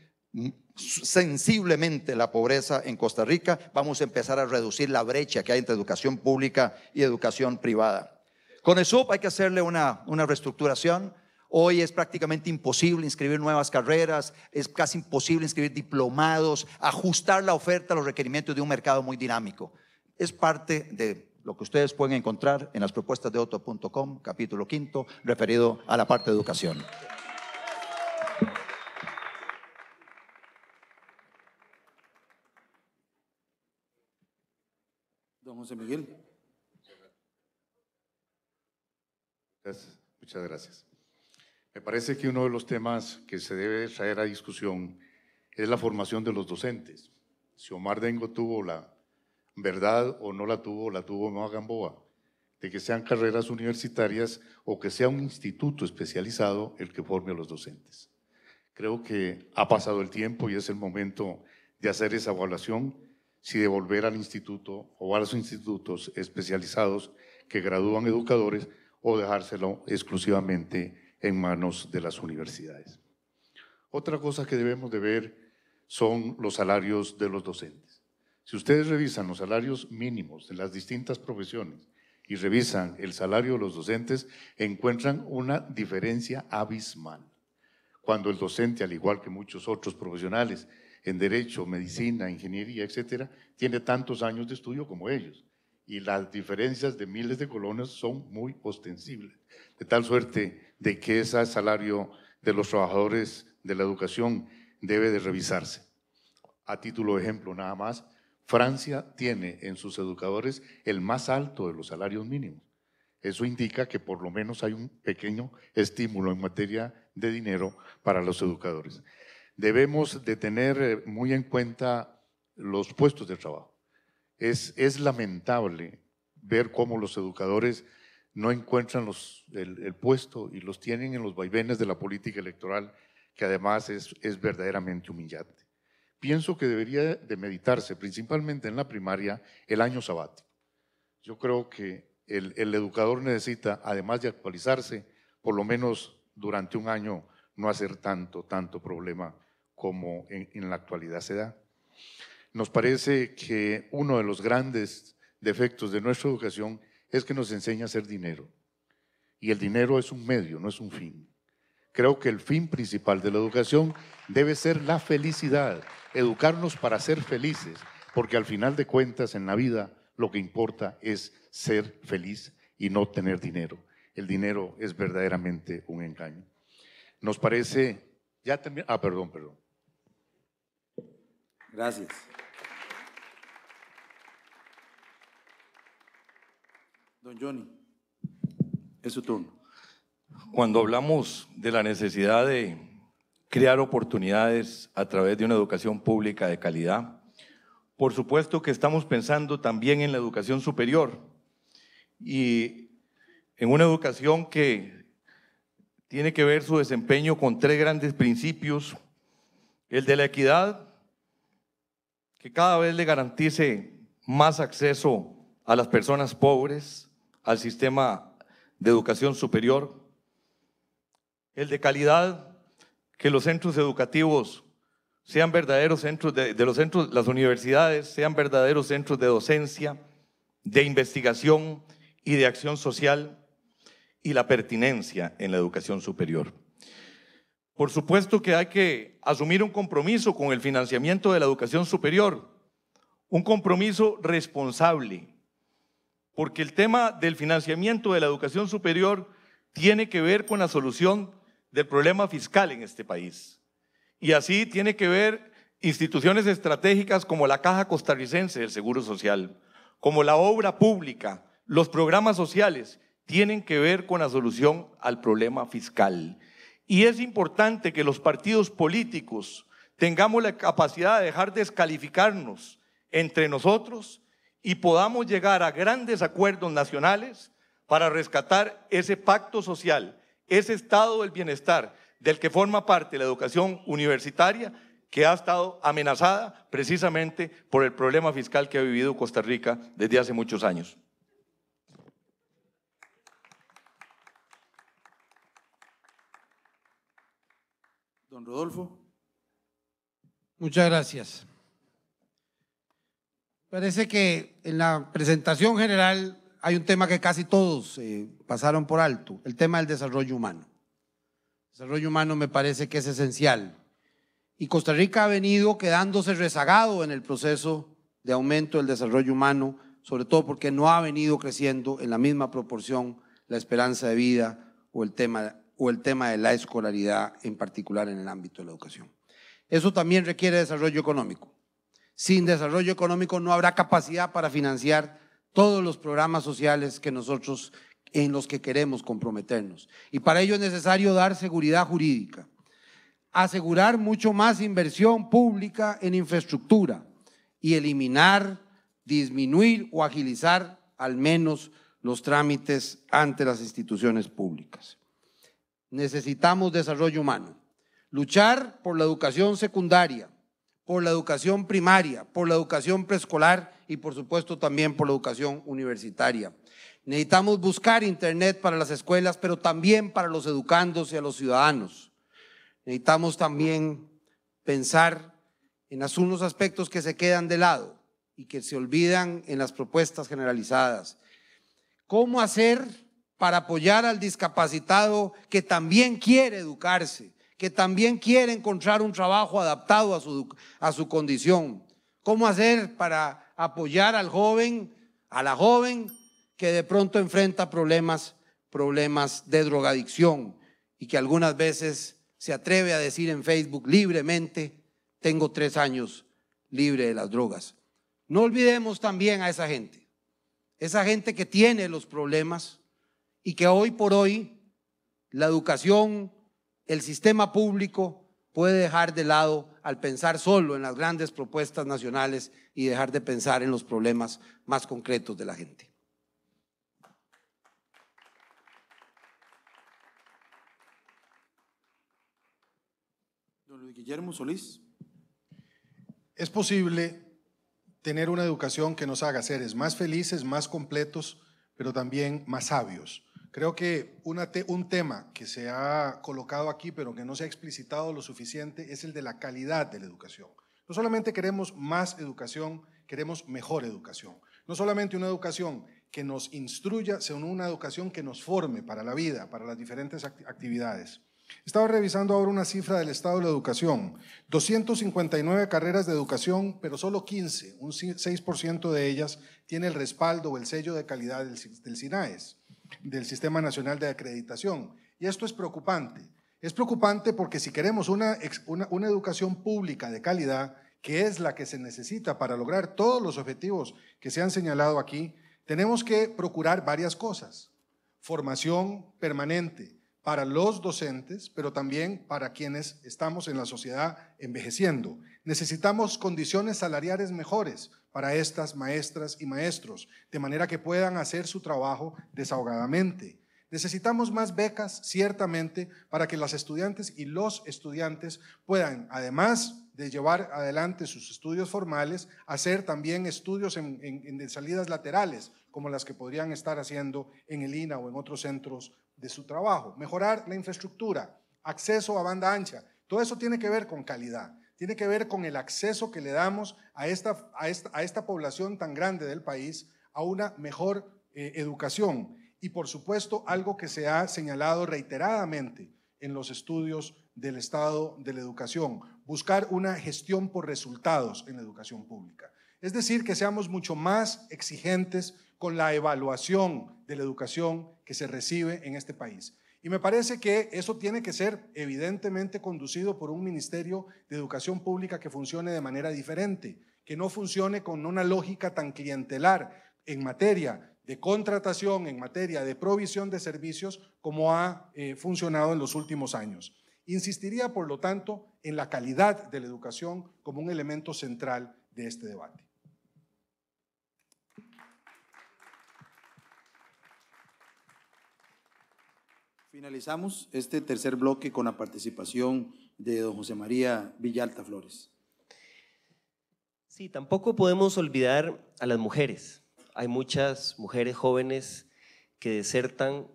sensiblemente la pobreza en Costa Rica, vamos a empezar a reducir la brecha que hay entre educación pública y educación privada. Con el SUP hay que hacerle una, reestructuración. Hoy es prácticamente imposible inscribir nuevas carreras, es casi imposible inscribir diplomados, ajustar la oferta a los requerimientos de un mercado muy dinámico. Es parte de lo que ustedes pueden encontrar en las propuestas de Otto.com capítulo quinto, referido a la parte de educación. José Miguel. Muchas gracias. Me parece que uno de los temas que se debe traer a discusión es la formación de los docentes. Si Omar Dengo tuvo la verdad o no la tuvo, la tuvo Omar Gamboa, de que sean carreras universitarias o que sea un instituto especializado el que forme a los docentes. Creo que ha pasado el tiempo y es el momento de hacer esa evaluación si devolver al instituto o a los institutos especializados que gradúan educadores o dejárselo exclusivamente en manos de las universidades. Otra cosa que debemos de ver son los salarios de los docentes. Si ustedes revisan los salarios mínimos de las distintas profesiones y revisan el salario de los docentes, encuentran una diferencia abismal. Cuando el docente, al igual que muchos otros profesionales, en derecho, medicina, ingeniería, etcétera, tiene tantos años de estudio como ellos. Y las diferencias de miles de colonias son muy ostensibles. De tal suerte de que ese salario de los trabajadores de la educación debe de revisarse. A título de ejemplo nada más, Francia tiene en sus educadores el más alto de los salarios mínimos. Eso indica que por lo menos hay un pequeño estímulo en materia de dinero para los educadores debemos de tener eh, muy en cuenta los puestos de trabajo. Es, es lamentable ver cómo los educadores no encuentran el, puesto y los tienen en los vaivenes de la política electoral, que además es, es verdaderamente humillante. Pienso que debería de meditarse, principalmente en la primaria, el año sabático. Yo creo que el, el educador necesita, además de actualizarse, por lo menos durante un año no hacer tanto, tanto problema como en, la actualidad se da. Nos parece que uno de los grandes defectos de nuestra educación es que nos enseña a hacer dinero. Y el dinero es un medio, no es un fin. Creo que el fin principal de la educación debe ser la felicidad, educarnos para ser felices, porque al final de cuentas en la vida lo que importa es ser feliz y no tener dinero. El dinero es verdaderamente un engaño. Nos parece, ya ah, perdón, perdón. Gracias. Don Johnny, es su turno. Cuando hablamos de la necesidad de crear oportunidades a través de una educación pública de calidad, por supuesto que estamos pensando también en la educación superior y en una educación que tiene que ver su desempeño con tres grandes principios, el de la equidad, que cada vez le garantice más acceso a las personas pobres, al sistema de educación superior, el de calidad, que los centros educativos sean verdaderos centros de, los centros, las universidades sean verdaderos centros de docencia, de investigación y de acción social y la pertinencia en la educación superior. Por supuesto que hay que asumir un compromiso con el financiamiento de la educación superior, un compromiso responsable, porque el tema del financiamiento de la educación superior tiene que ver con la solución del problema fiscal en este país. Y así tiene que ver instituciones estratégicas como la Caja Costarricense del Seguro Social, como la obra pública, los programas sociales, tienen que ver con la solución al problema fiscal. Y es importante que los partidos políticos tengamos la capacidad de dejar descalificarnos entre nosotros y podamos llegar a grandes acuerdos nacionales para rescatar ese pacto social, ese estado del bienestar del que forma parte la educación universitaria que ha estado amenazada precisamente por el problema fiscal que ha vivido Costa Rica desde hace muchos años. Don Rodolfo. Muchas gracias. Parece que en la presentación general hay un tema que casi todos eh, pasaron por alto, el tema del desarrollo humano. El desarrollo humano me parece que es esencial. Y Costa Rica ha venido quedándose rezagado en el proceso de aumento del desarrollo humano, sobre todo porque no ha venido creciendo en la misma proporción la esperanza de vida o el tema o el tema de la escolaridad, en particular en el ámbito de la educación. Eso también requiere desarrollo económico. Sin desarrollo económico no habrá capacidad para financiar todos los programas sociales que nosotros en los que queremos comprometernos. Y para ello es necesario dar seguridad jurídica, asegurar mucho más inversión pública en infraestructura y eliminar, disminuir o agilizar al menos los trámites ante las instituciones públicas necesitamos desarrollo humano. Luchar por la educación secundaria, por la educación primaria, por la educación preescolar y por supuesto también por la educación universitaria. Necesitamos buscar Internet para las escuelas, pero también para los educandos y a los ciudadanos. Necesitamos también pensar en algunos aspectos que se quedan de lado y que se olvidan en las propuestas generalizadas. ¿Cómo hacer para apoyar al discapacitado que también quiere educarse, que también quiere encontrar un trabajo adaptado a su, a su condición. ¿Cómo hacer para apoyar al joven, a la joven que de pronto enfrenta problemas, problemas de drogadicción y que algunas veces se atreve a decir en Facebook libremente, tengo tres años libre de las drogas? No olvidemos también a esa gente, esa gente que tiene los problemas y que hoy por hoy la educación, el sistema público puede dejar de lado al pensar solo en las grandes propuestas nacionales y dejar de pensar en los problemas más concretos de la gente. Don Luis Guillermo Solís. Es posible tener una educación que nos haga seres más felices, más completos, pero también más sabios. Creo que un tema que se ha colocado aquí, pero que no se ha explicitado lo suficiente, es el de la calidad de la educación. No solamente queremos más educación, queremos mejor educación. No solamente una educación que nos instruya, sino una educación que nos forme para la vida, para las diferentes actividades. Estaba revisando ahora una cifra del estado de la educación. 259 carreras de educación, pero solo 15, un 6% de ellas, tiene el respaldo o el sello de calidad del, del del Sistema Nacional de Acreditación. Y esto es preocupante. Es preocupante porque si queremos una, educación pública de calidad, que es la que se necesita para lograr todos los objetivos que se han señalado aquí, tenemos que procurar varias cosas. Formación permanente para los docentes, pero también para quienes estamos en la sociedad envejeciendo. Necesitamos condiciones salariales mejores para estas maestras y maestros, de manera que puedan hacer su trabajo desahogadamente. Necesitamos más becas, ciertamente, para que las estudiantes y los estudiantes puedan, además de llevar adelante sus estudios formales, hacer también estudios en, salidas laterales, como las que podrían estar haciendo en el INA o en otros centros de su trabajo. Mejorar la infraestructura, acceso a banda ancha, todo eso tiene que ver con calidad tiene que ver con el acceso que le damos a esta, población tan grande del país a una mejor eh, educación. Y por supuesto, algo que se ha señalado reiteradamente en los estudios del estado de la educación, buscar una gestión por resultados en la educación pública. Es decir, que seamos mucho más exigentes con la evaluación de la educación que se recibe en este país. Y me parece que eso tiene que ser evidentemente conducido por un ministerio de educación pública que funcione de manera diferente, que no funcione con una lógica tan clientelar en materia de contratación, en materia de provisión de servicios, como ha eh, funcionado en los últimos años. Insistiría, por lo tanto, en la calidad de la educación como un elemento central de este debate. Finalizamos este tercer bloque con la participación de don José María Villalta Flores. Sí, tampoco podemos olvidar a las mujeres. Hay muchas mujeres jóvenes que desertan,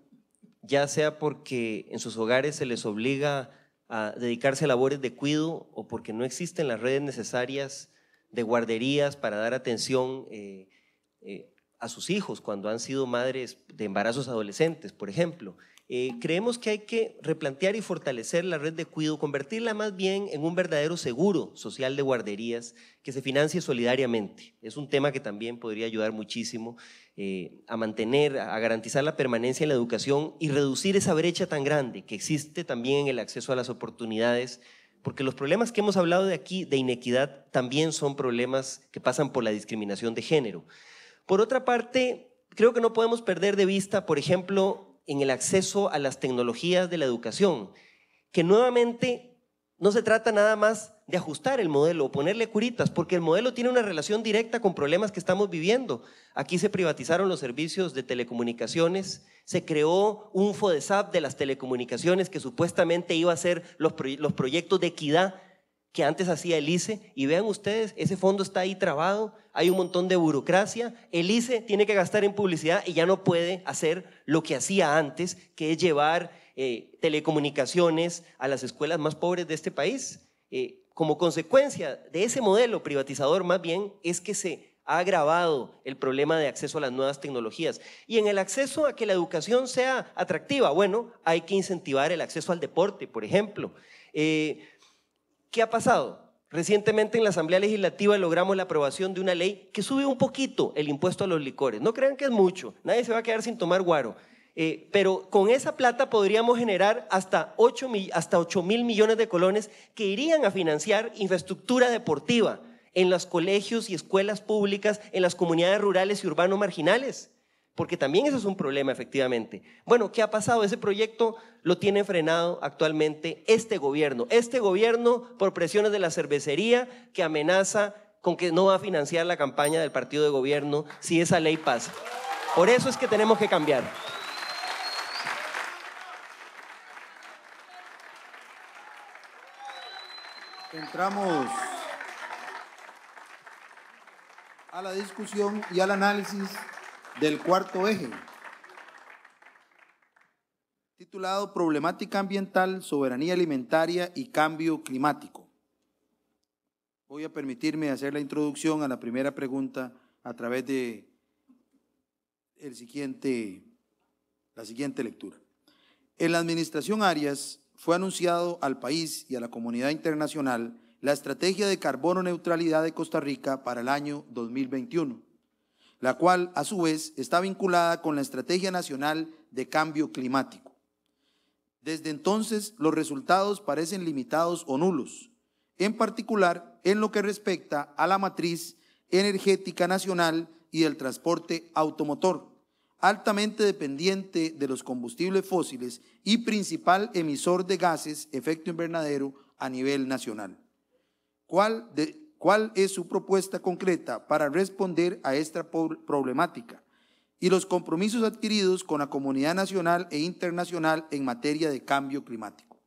ya sea porque en sus hogares se les obliga a dedicarse a labores de cuido o porque no existen las redes necesarias de guarderías para dar atención eh, eh, a sus hijos cuando han sido madres de embarazos adolescentes, por ejemplo. Eh, creemos que hay que replantear y fortalecer la red de cuido, convertirla más bien en un verdadero seguro social de guarderías que se financie solidariamente. Es un tema que también podría ayudar muchísimo eh, a mantener, a garantizar la permanencia en la educación y reducir esa brecha tan grande que existe también en el acceso a las oportunidades porque los problemas que hemos hablado de aquí de inequidad también son problemas que pasan por la discriminación de género. Por otra parte, creo que no podemos perder de vista, por ejemplo, en el acceso a las tecnologías de la educación, que nuevamente no se trata nada más de ajustar el modelo, o ponerle curitas, porque el modelo tiene una relación directa con problemas que estamos viviendo. Aquí se privatizaron los servicios de telecomunicaciones, se creó un FODESAP de las telecomunicaciones que supuestamente iba a ser los, los proyectos de equidad que antes hacía el ICE. Y vean ustedes, ese fondo está ahí trabado, hay un montón de burocracia. El ICE tiene que gastar en publicidad y ya no puede hacer lo que hacía antes, que es llevar eh, telecomunicaciones a las escuelas más pobres de este país. Eh, como consecuencia de ese modelo privatizador, más bien, es que se ha agravado el problema de acceso a las nuevas tecnologías. Y en el acceso a que la educación sea atractiva, bueno, hay que incentivar el acceso al deporte, por ejemplo. Eh, ¿Qué ha pasado? Recientemente en la Asamblea Legislativa logramos la aprobación de una ley que sube un poquito el impuesto a los licores. No crean que es mucho, nadie se va a quedar sin tomar guaro. Eh, pero con esa plata podríamos generar hasta 8, hasta 8 mil millones de colones que irían a financiar infraestructura deportiva en los colegios y escuelas públicas, en las comunidades rurales y urbanos marginales porque también eso es un problema efectivamente. Bueno, ¿qué ha pasado? Ese proyecto lo tiene frenado actualmente este gobierno. Este gobierno por presiones de la cervecería que amenaza con que no va a financiar la campaña del partido de gobierno si esa ley pasa. Por eso es que tenemos que cambiar. Entramos a la discusión y al análisis del cuarto eje, titulado Problemática ambiental, soberanía alimentaria y cambio climático. Voy a permitirme hacer la introducción a la primera pregunta a través de el siguiente, la siguiente lectura. En la administración Arias fue anunciado al país y a la comunidad internacional la estrategia de carbono neutralidad de Costa Rica para el año 2021 la cual a su vez está vinculada con la Estrategia Nacional de Cambio Climático. Desde entonces, los resultados parecen limitados o nulos, en particular en lo que respecta a la matriz energética nacional y del transporte automotor, altamente dependiente de los combustibles fósiles y principal emisor de gases efecto invernadero a nivel nacional, ¿Cuál de, cuál es su propuesta concreta para responder a esta problemática y los compromisos adquiridos con la comunidad nacional e internacional en materia de cambio climático.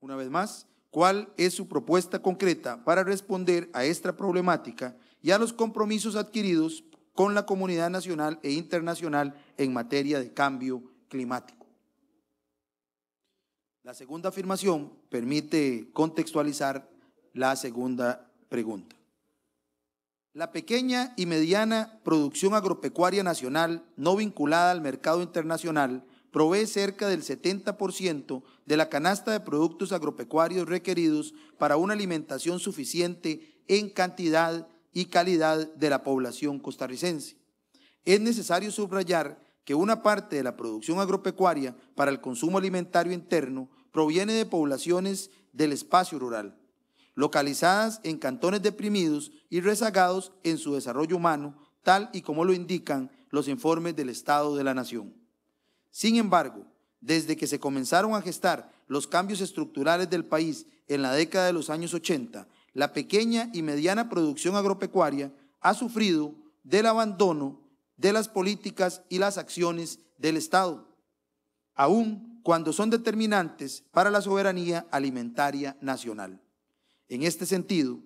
Una vez más, cuál es su propuesta concreta para responder a esta problemática y a los compromisos adquiridos con la comunidad nacional e internacional en materia de cambio climático. La segunda afirmación permite contextualizar la segunda pregunta. La pequeña y mediana producción agropecuaria nacional no vinculada al mercado internacional provee cerca del 70% de la canasta de productos agropecuarios requeridos para una alimentación suficiente en cantidad y calidad de la población costarricense. Es necesario subrayar que una parte de la producción agropecuaria para el consumo alimentario interno proviene de poblaciones del espacio rural, localizadas en cantones deprimidos y rezagados en su desarrollo humano, tal y como lo indican los informes del Estado de la Nación. Sin embargo, desde que se comenzaron a gestar los cambios estructurales del país en la década de los años 80, la pequeña y mediana producción agropecuaria ha sufrido del abandono de las políticas y las acciones del Estado, aun cuando son determinantes para la soberanía alimentaria nacional. En este sentido,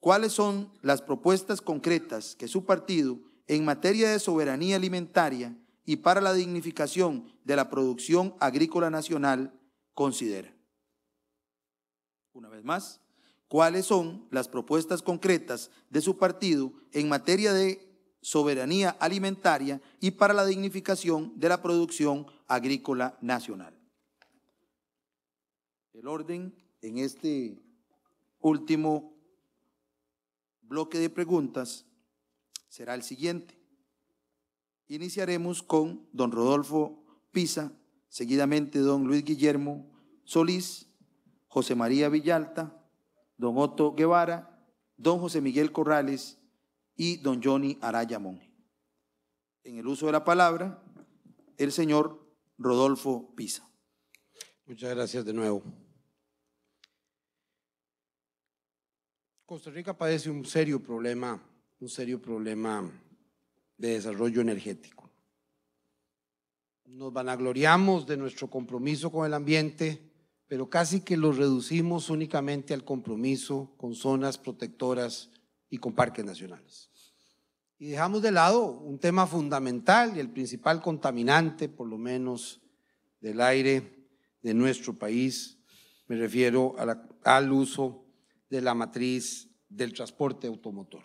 ¿cuáles son las propuestas concretas que su partido, en materia de soberanía alimentaria y para la dignificación de la producción agrícola nacional, considera? Una vez más, ¿cuáles son las propuestas concretas de su partido en materia de soberanía alimentaria y para la dignificación de la producción agrícola nacional? El orden en este último bloque de preguntas será el siguiente. Iniciaremos con don Rodolfo Pisa, seguidamente don Luis Guillermo Solís, José María Villalta, don Otto Guevara, don José Miguel Corrales y don Johnny Araya Monge. En el uso de la palabra, el señor Rodolfo Pisa. Muchas gracias de nuevo. Costa Rica padece un serio problema, un serio problema de desarrollo energético. Nos vanagloriamos de nuestro compromiso con el ambiente, pero casi que lo reducimos únicamente al compromiso con zonas protectoras y con parques nacionales. Y dejamos de lado un tema fundamental y el principal contaminante, por lo menos, del aire de nuestro país. Me refiero al uso de la matriz del transporte automotor.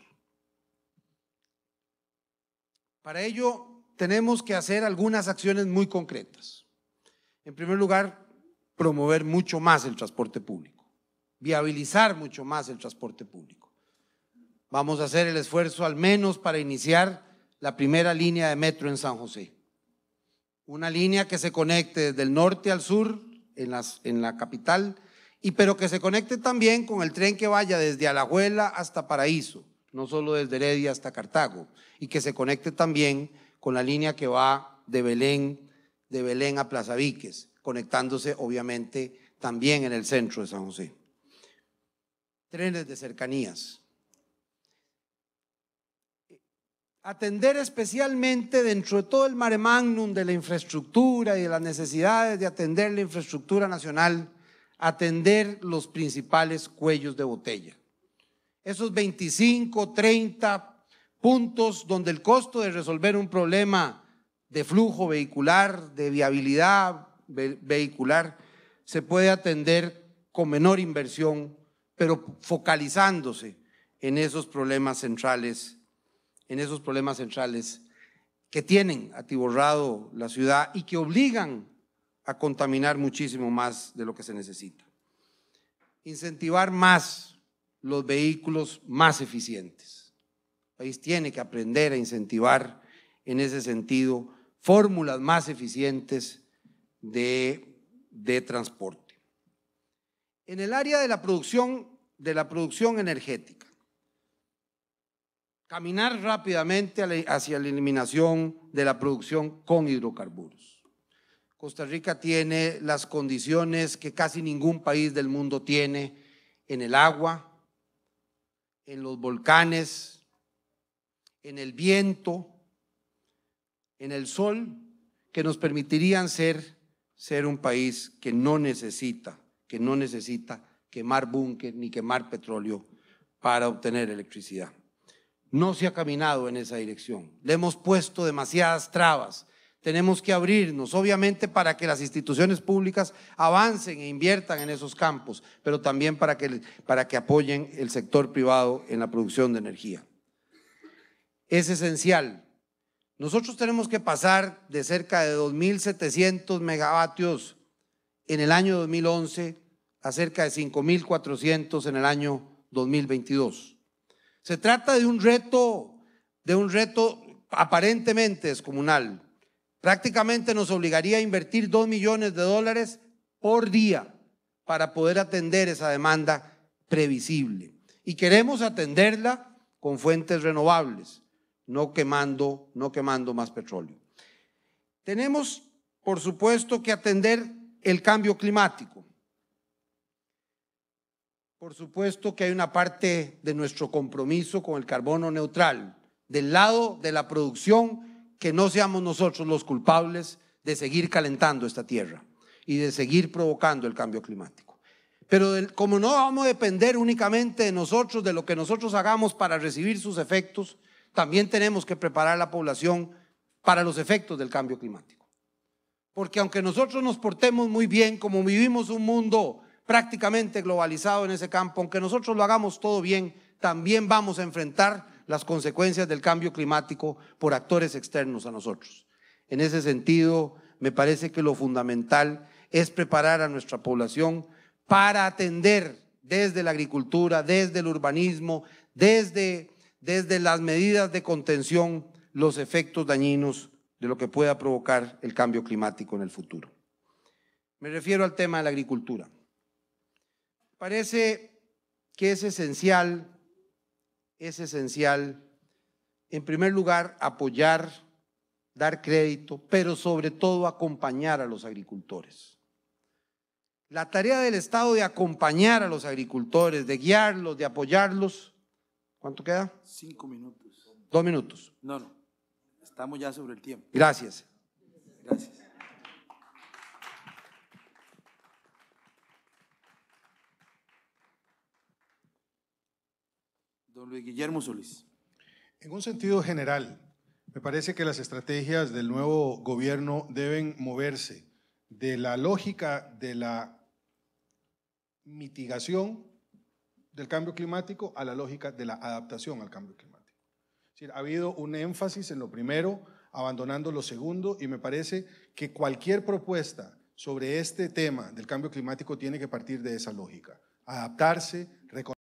Para ello tenemos que hacer algunas acciones muy concretas. En primer lugar, promover mucho más el transporte público, viabilizar mucho más el transporte público. Vamos a hacer el esfuerzo al menos para iniciar la primera línea de metro en San José. Una línea que se conecte desde el norte al sur, en, las, en la capital, y pero que se conecte también con el tren que vaya desde Alajuela hasta Paraíso, no solo desde Heredia hasta Cartago, y que se conecte también con la línea que va de Belén, de Belén a Plaza Víquez, conectándose obviamente también en el centro de San José. Trenes de cercanías. Atender especialmente dentro de todo el mare magnum de la infraestructura y de las necesidades de atender la infraestructura nacional atender los principales cuellos de botella. Esos 25, 30 puntos donde el costo de resolver un problema de flujo vehicular, de viabilidad vehicular, se puede atender con menor inversión, pero focalizándose en esos problemas centrales, en esos problemas centrales que tienen atiborrado la ciudad y que obligan a contaminar muchísimo más de lo que se necesita. Incentivar más los vehículos más eficientes. El país tiene que aprender a incentivar en ese sentido fórmulas más eficientes de, de transporte. En el área de la producción, de la producción energética, caminar rápidamente e, hacia la eliminación de la producción con hidrocarburos Costa Rica tiene las condiciones que casi ningún país del mundo tiene en el agua, en los volcanes, en el viento, en el sol, que nos permitirían ser, ser un país que no necesita, que no necesita quemar búnker ni quemar petróleo para obtener electricidad. No se ha caminado en esa dirección. Le hemos puesto demasiadas trabas tenemos que abrirnos, obviamente para que las instituciones públicas avancen e inviertan en esos campos, pero también para que, para que apoyen el sector privado en la producción de energía. Es esencial. Nosotros tenemos que pasar de cerca de 2.700 megavatios en el año 2011 a cerca de 5.400 en el año 2022. Se trata de un reto, de un reto aparentemente descomunal, Prácticamente nos obligaría a invertir 2 millones de dólares por día para poder atender esa demanda previsible. Y queremos atenderla con fuentes renovables, no quemando, no quemando más petróleo. Tenemos, por supuesto, que atender el cambio climático. Por supuesto que hay una parte de nuestro compromiso con el carbono neutral, del lado de la producción que no seamos nosotros los culpables de seguir calentando esta tierra y de seguir provocando el cambio climático. Pero como no vamos a depender únicamente de nosotros, de lo que nosotros hagamos para recibir sus efectos, también tenemos que preparar a la población para los efectos del cambio climático. Porque aunque nosotros nos portemos muy bien, como vivimos un mundo prácticamente globalizado en ese campo, aunque nosotros lo hagamos todo bien, también vamos a enfrentar las consecuencias del cambio climático por actores externos a nosotros. En ese sentido, me parece que lo fundamental es preparar a nuestra población para atender desde la agricultura, desde el urbanismo, desde, desde las medidas de contención, los efectos dañinos de lo que pueda provocar el cambio climático en el futuro. Me refiero al tema de la agricultura. Parece que es esencial es esencial, en primer lugar, apoyar, dar crédito, pero sobre todo acompañar a los agricultores. La tarea del Estado de acompañar a los agricultores, de guiarlos, de apoyarlos. ¿Cuánto queda? Cinco minutos. Dos minutos. No, no. Estamos ya sobre el tiempo. Gracias. Gracias. Don Luis Guillermo Solís. En un sentido general, me parece que las estrategias del nuevo gobierno deben moverse de la lógica de la mitigación del cambio climático a la lógica de la adaptación al cambio climático. Es ha habido un énfasis en lo primero, abandonando lo segundo, y me parece que cualquier propuesta sobre este tema del cambio climático tiene que partir de esa lógica, adaptarse, reconocer.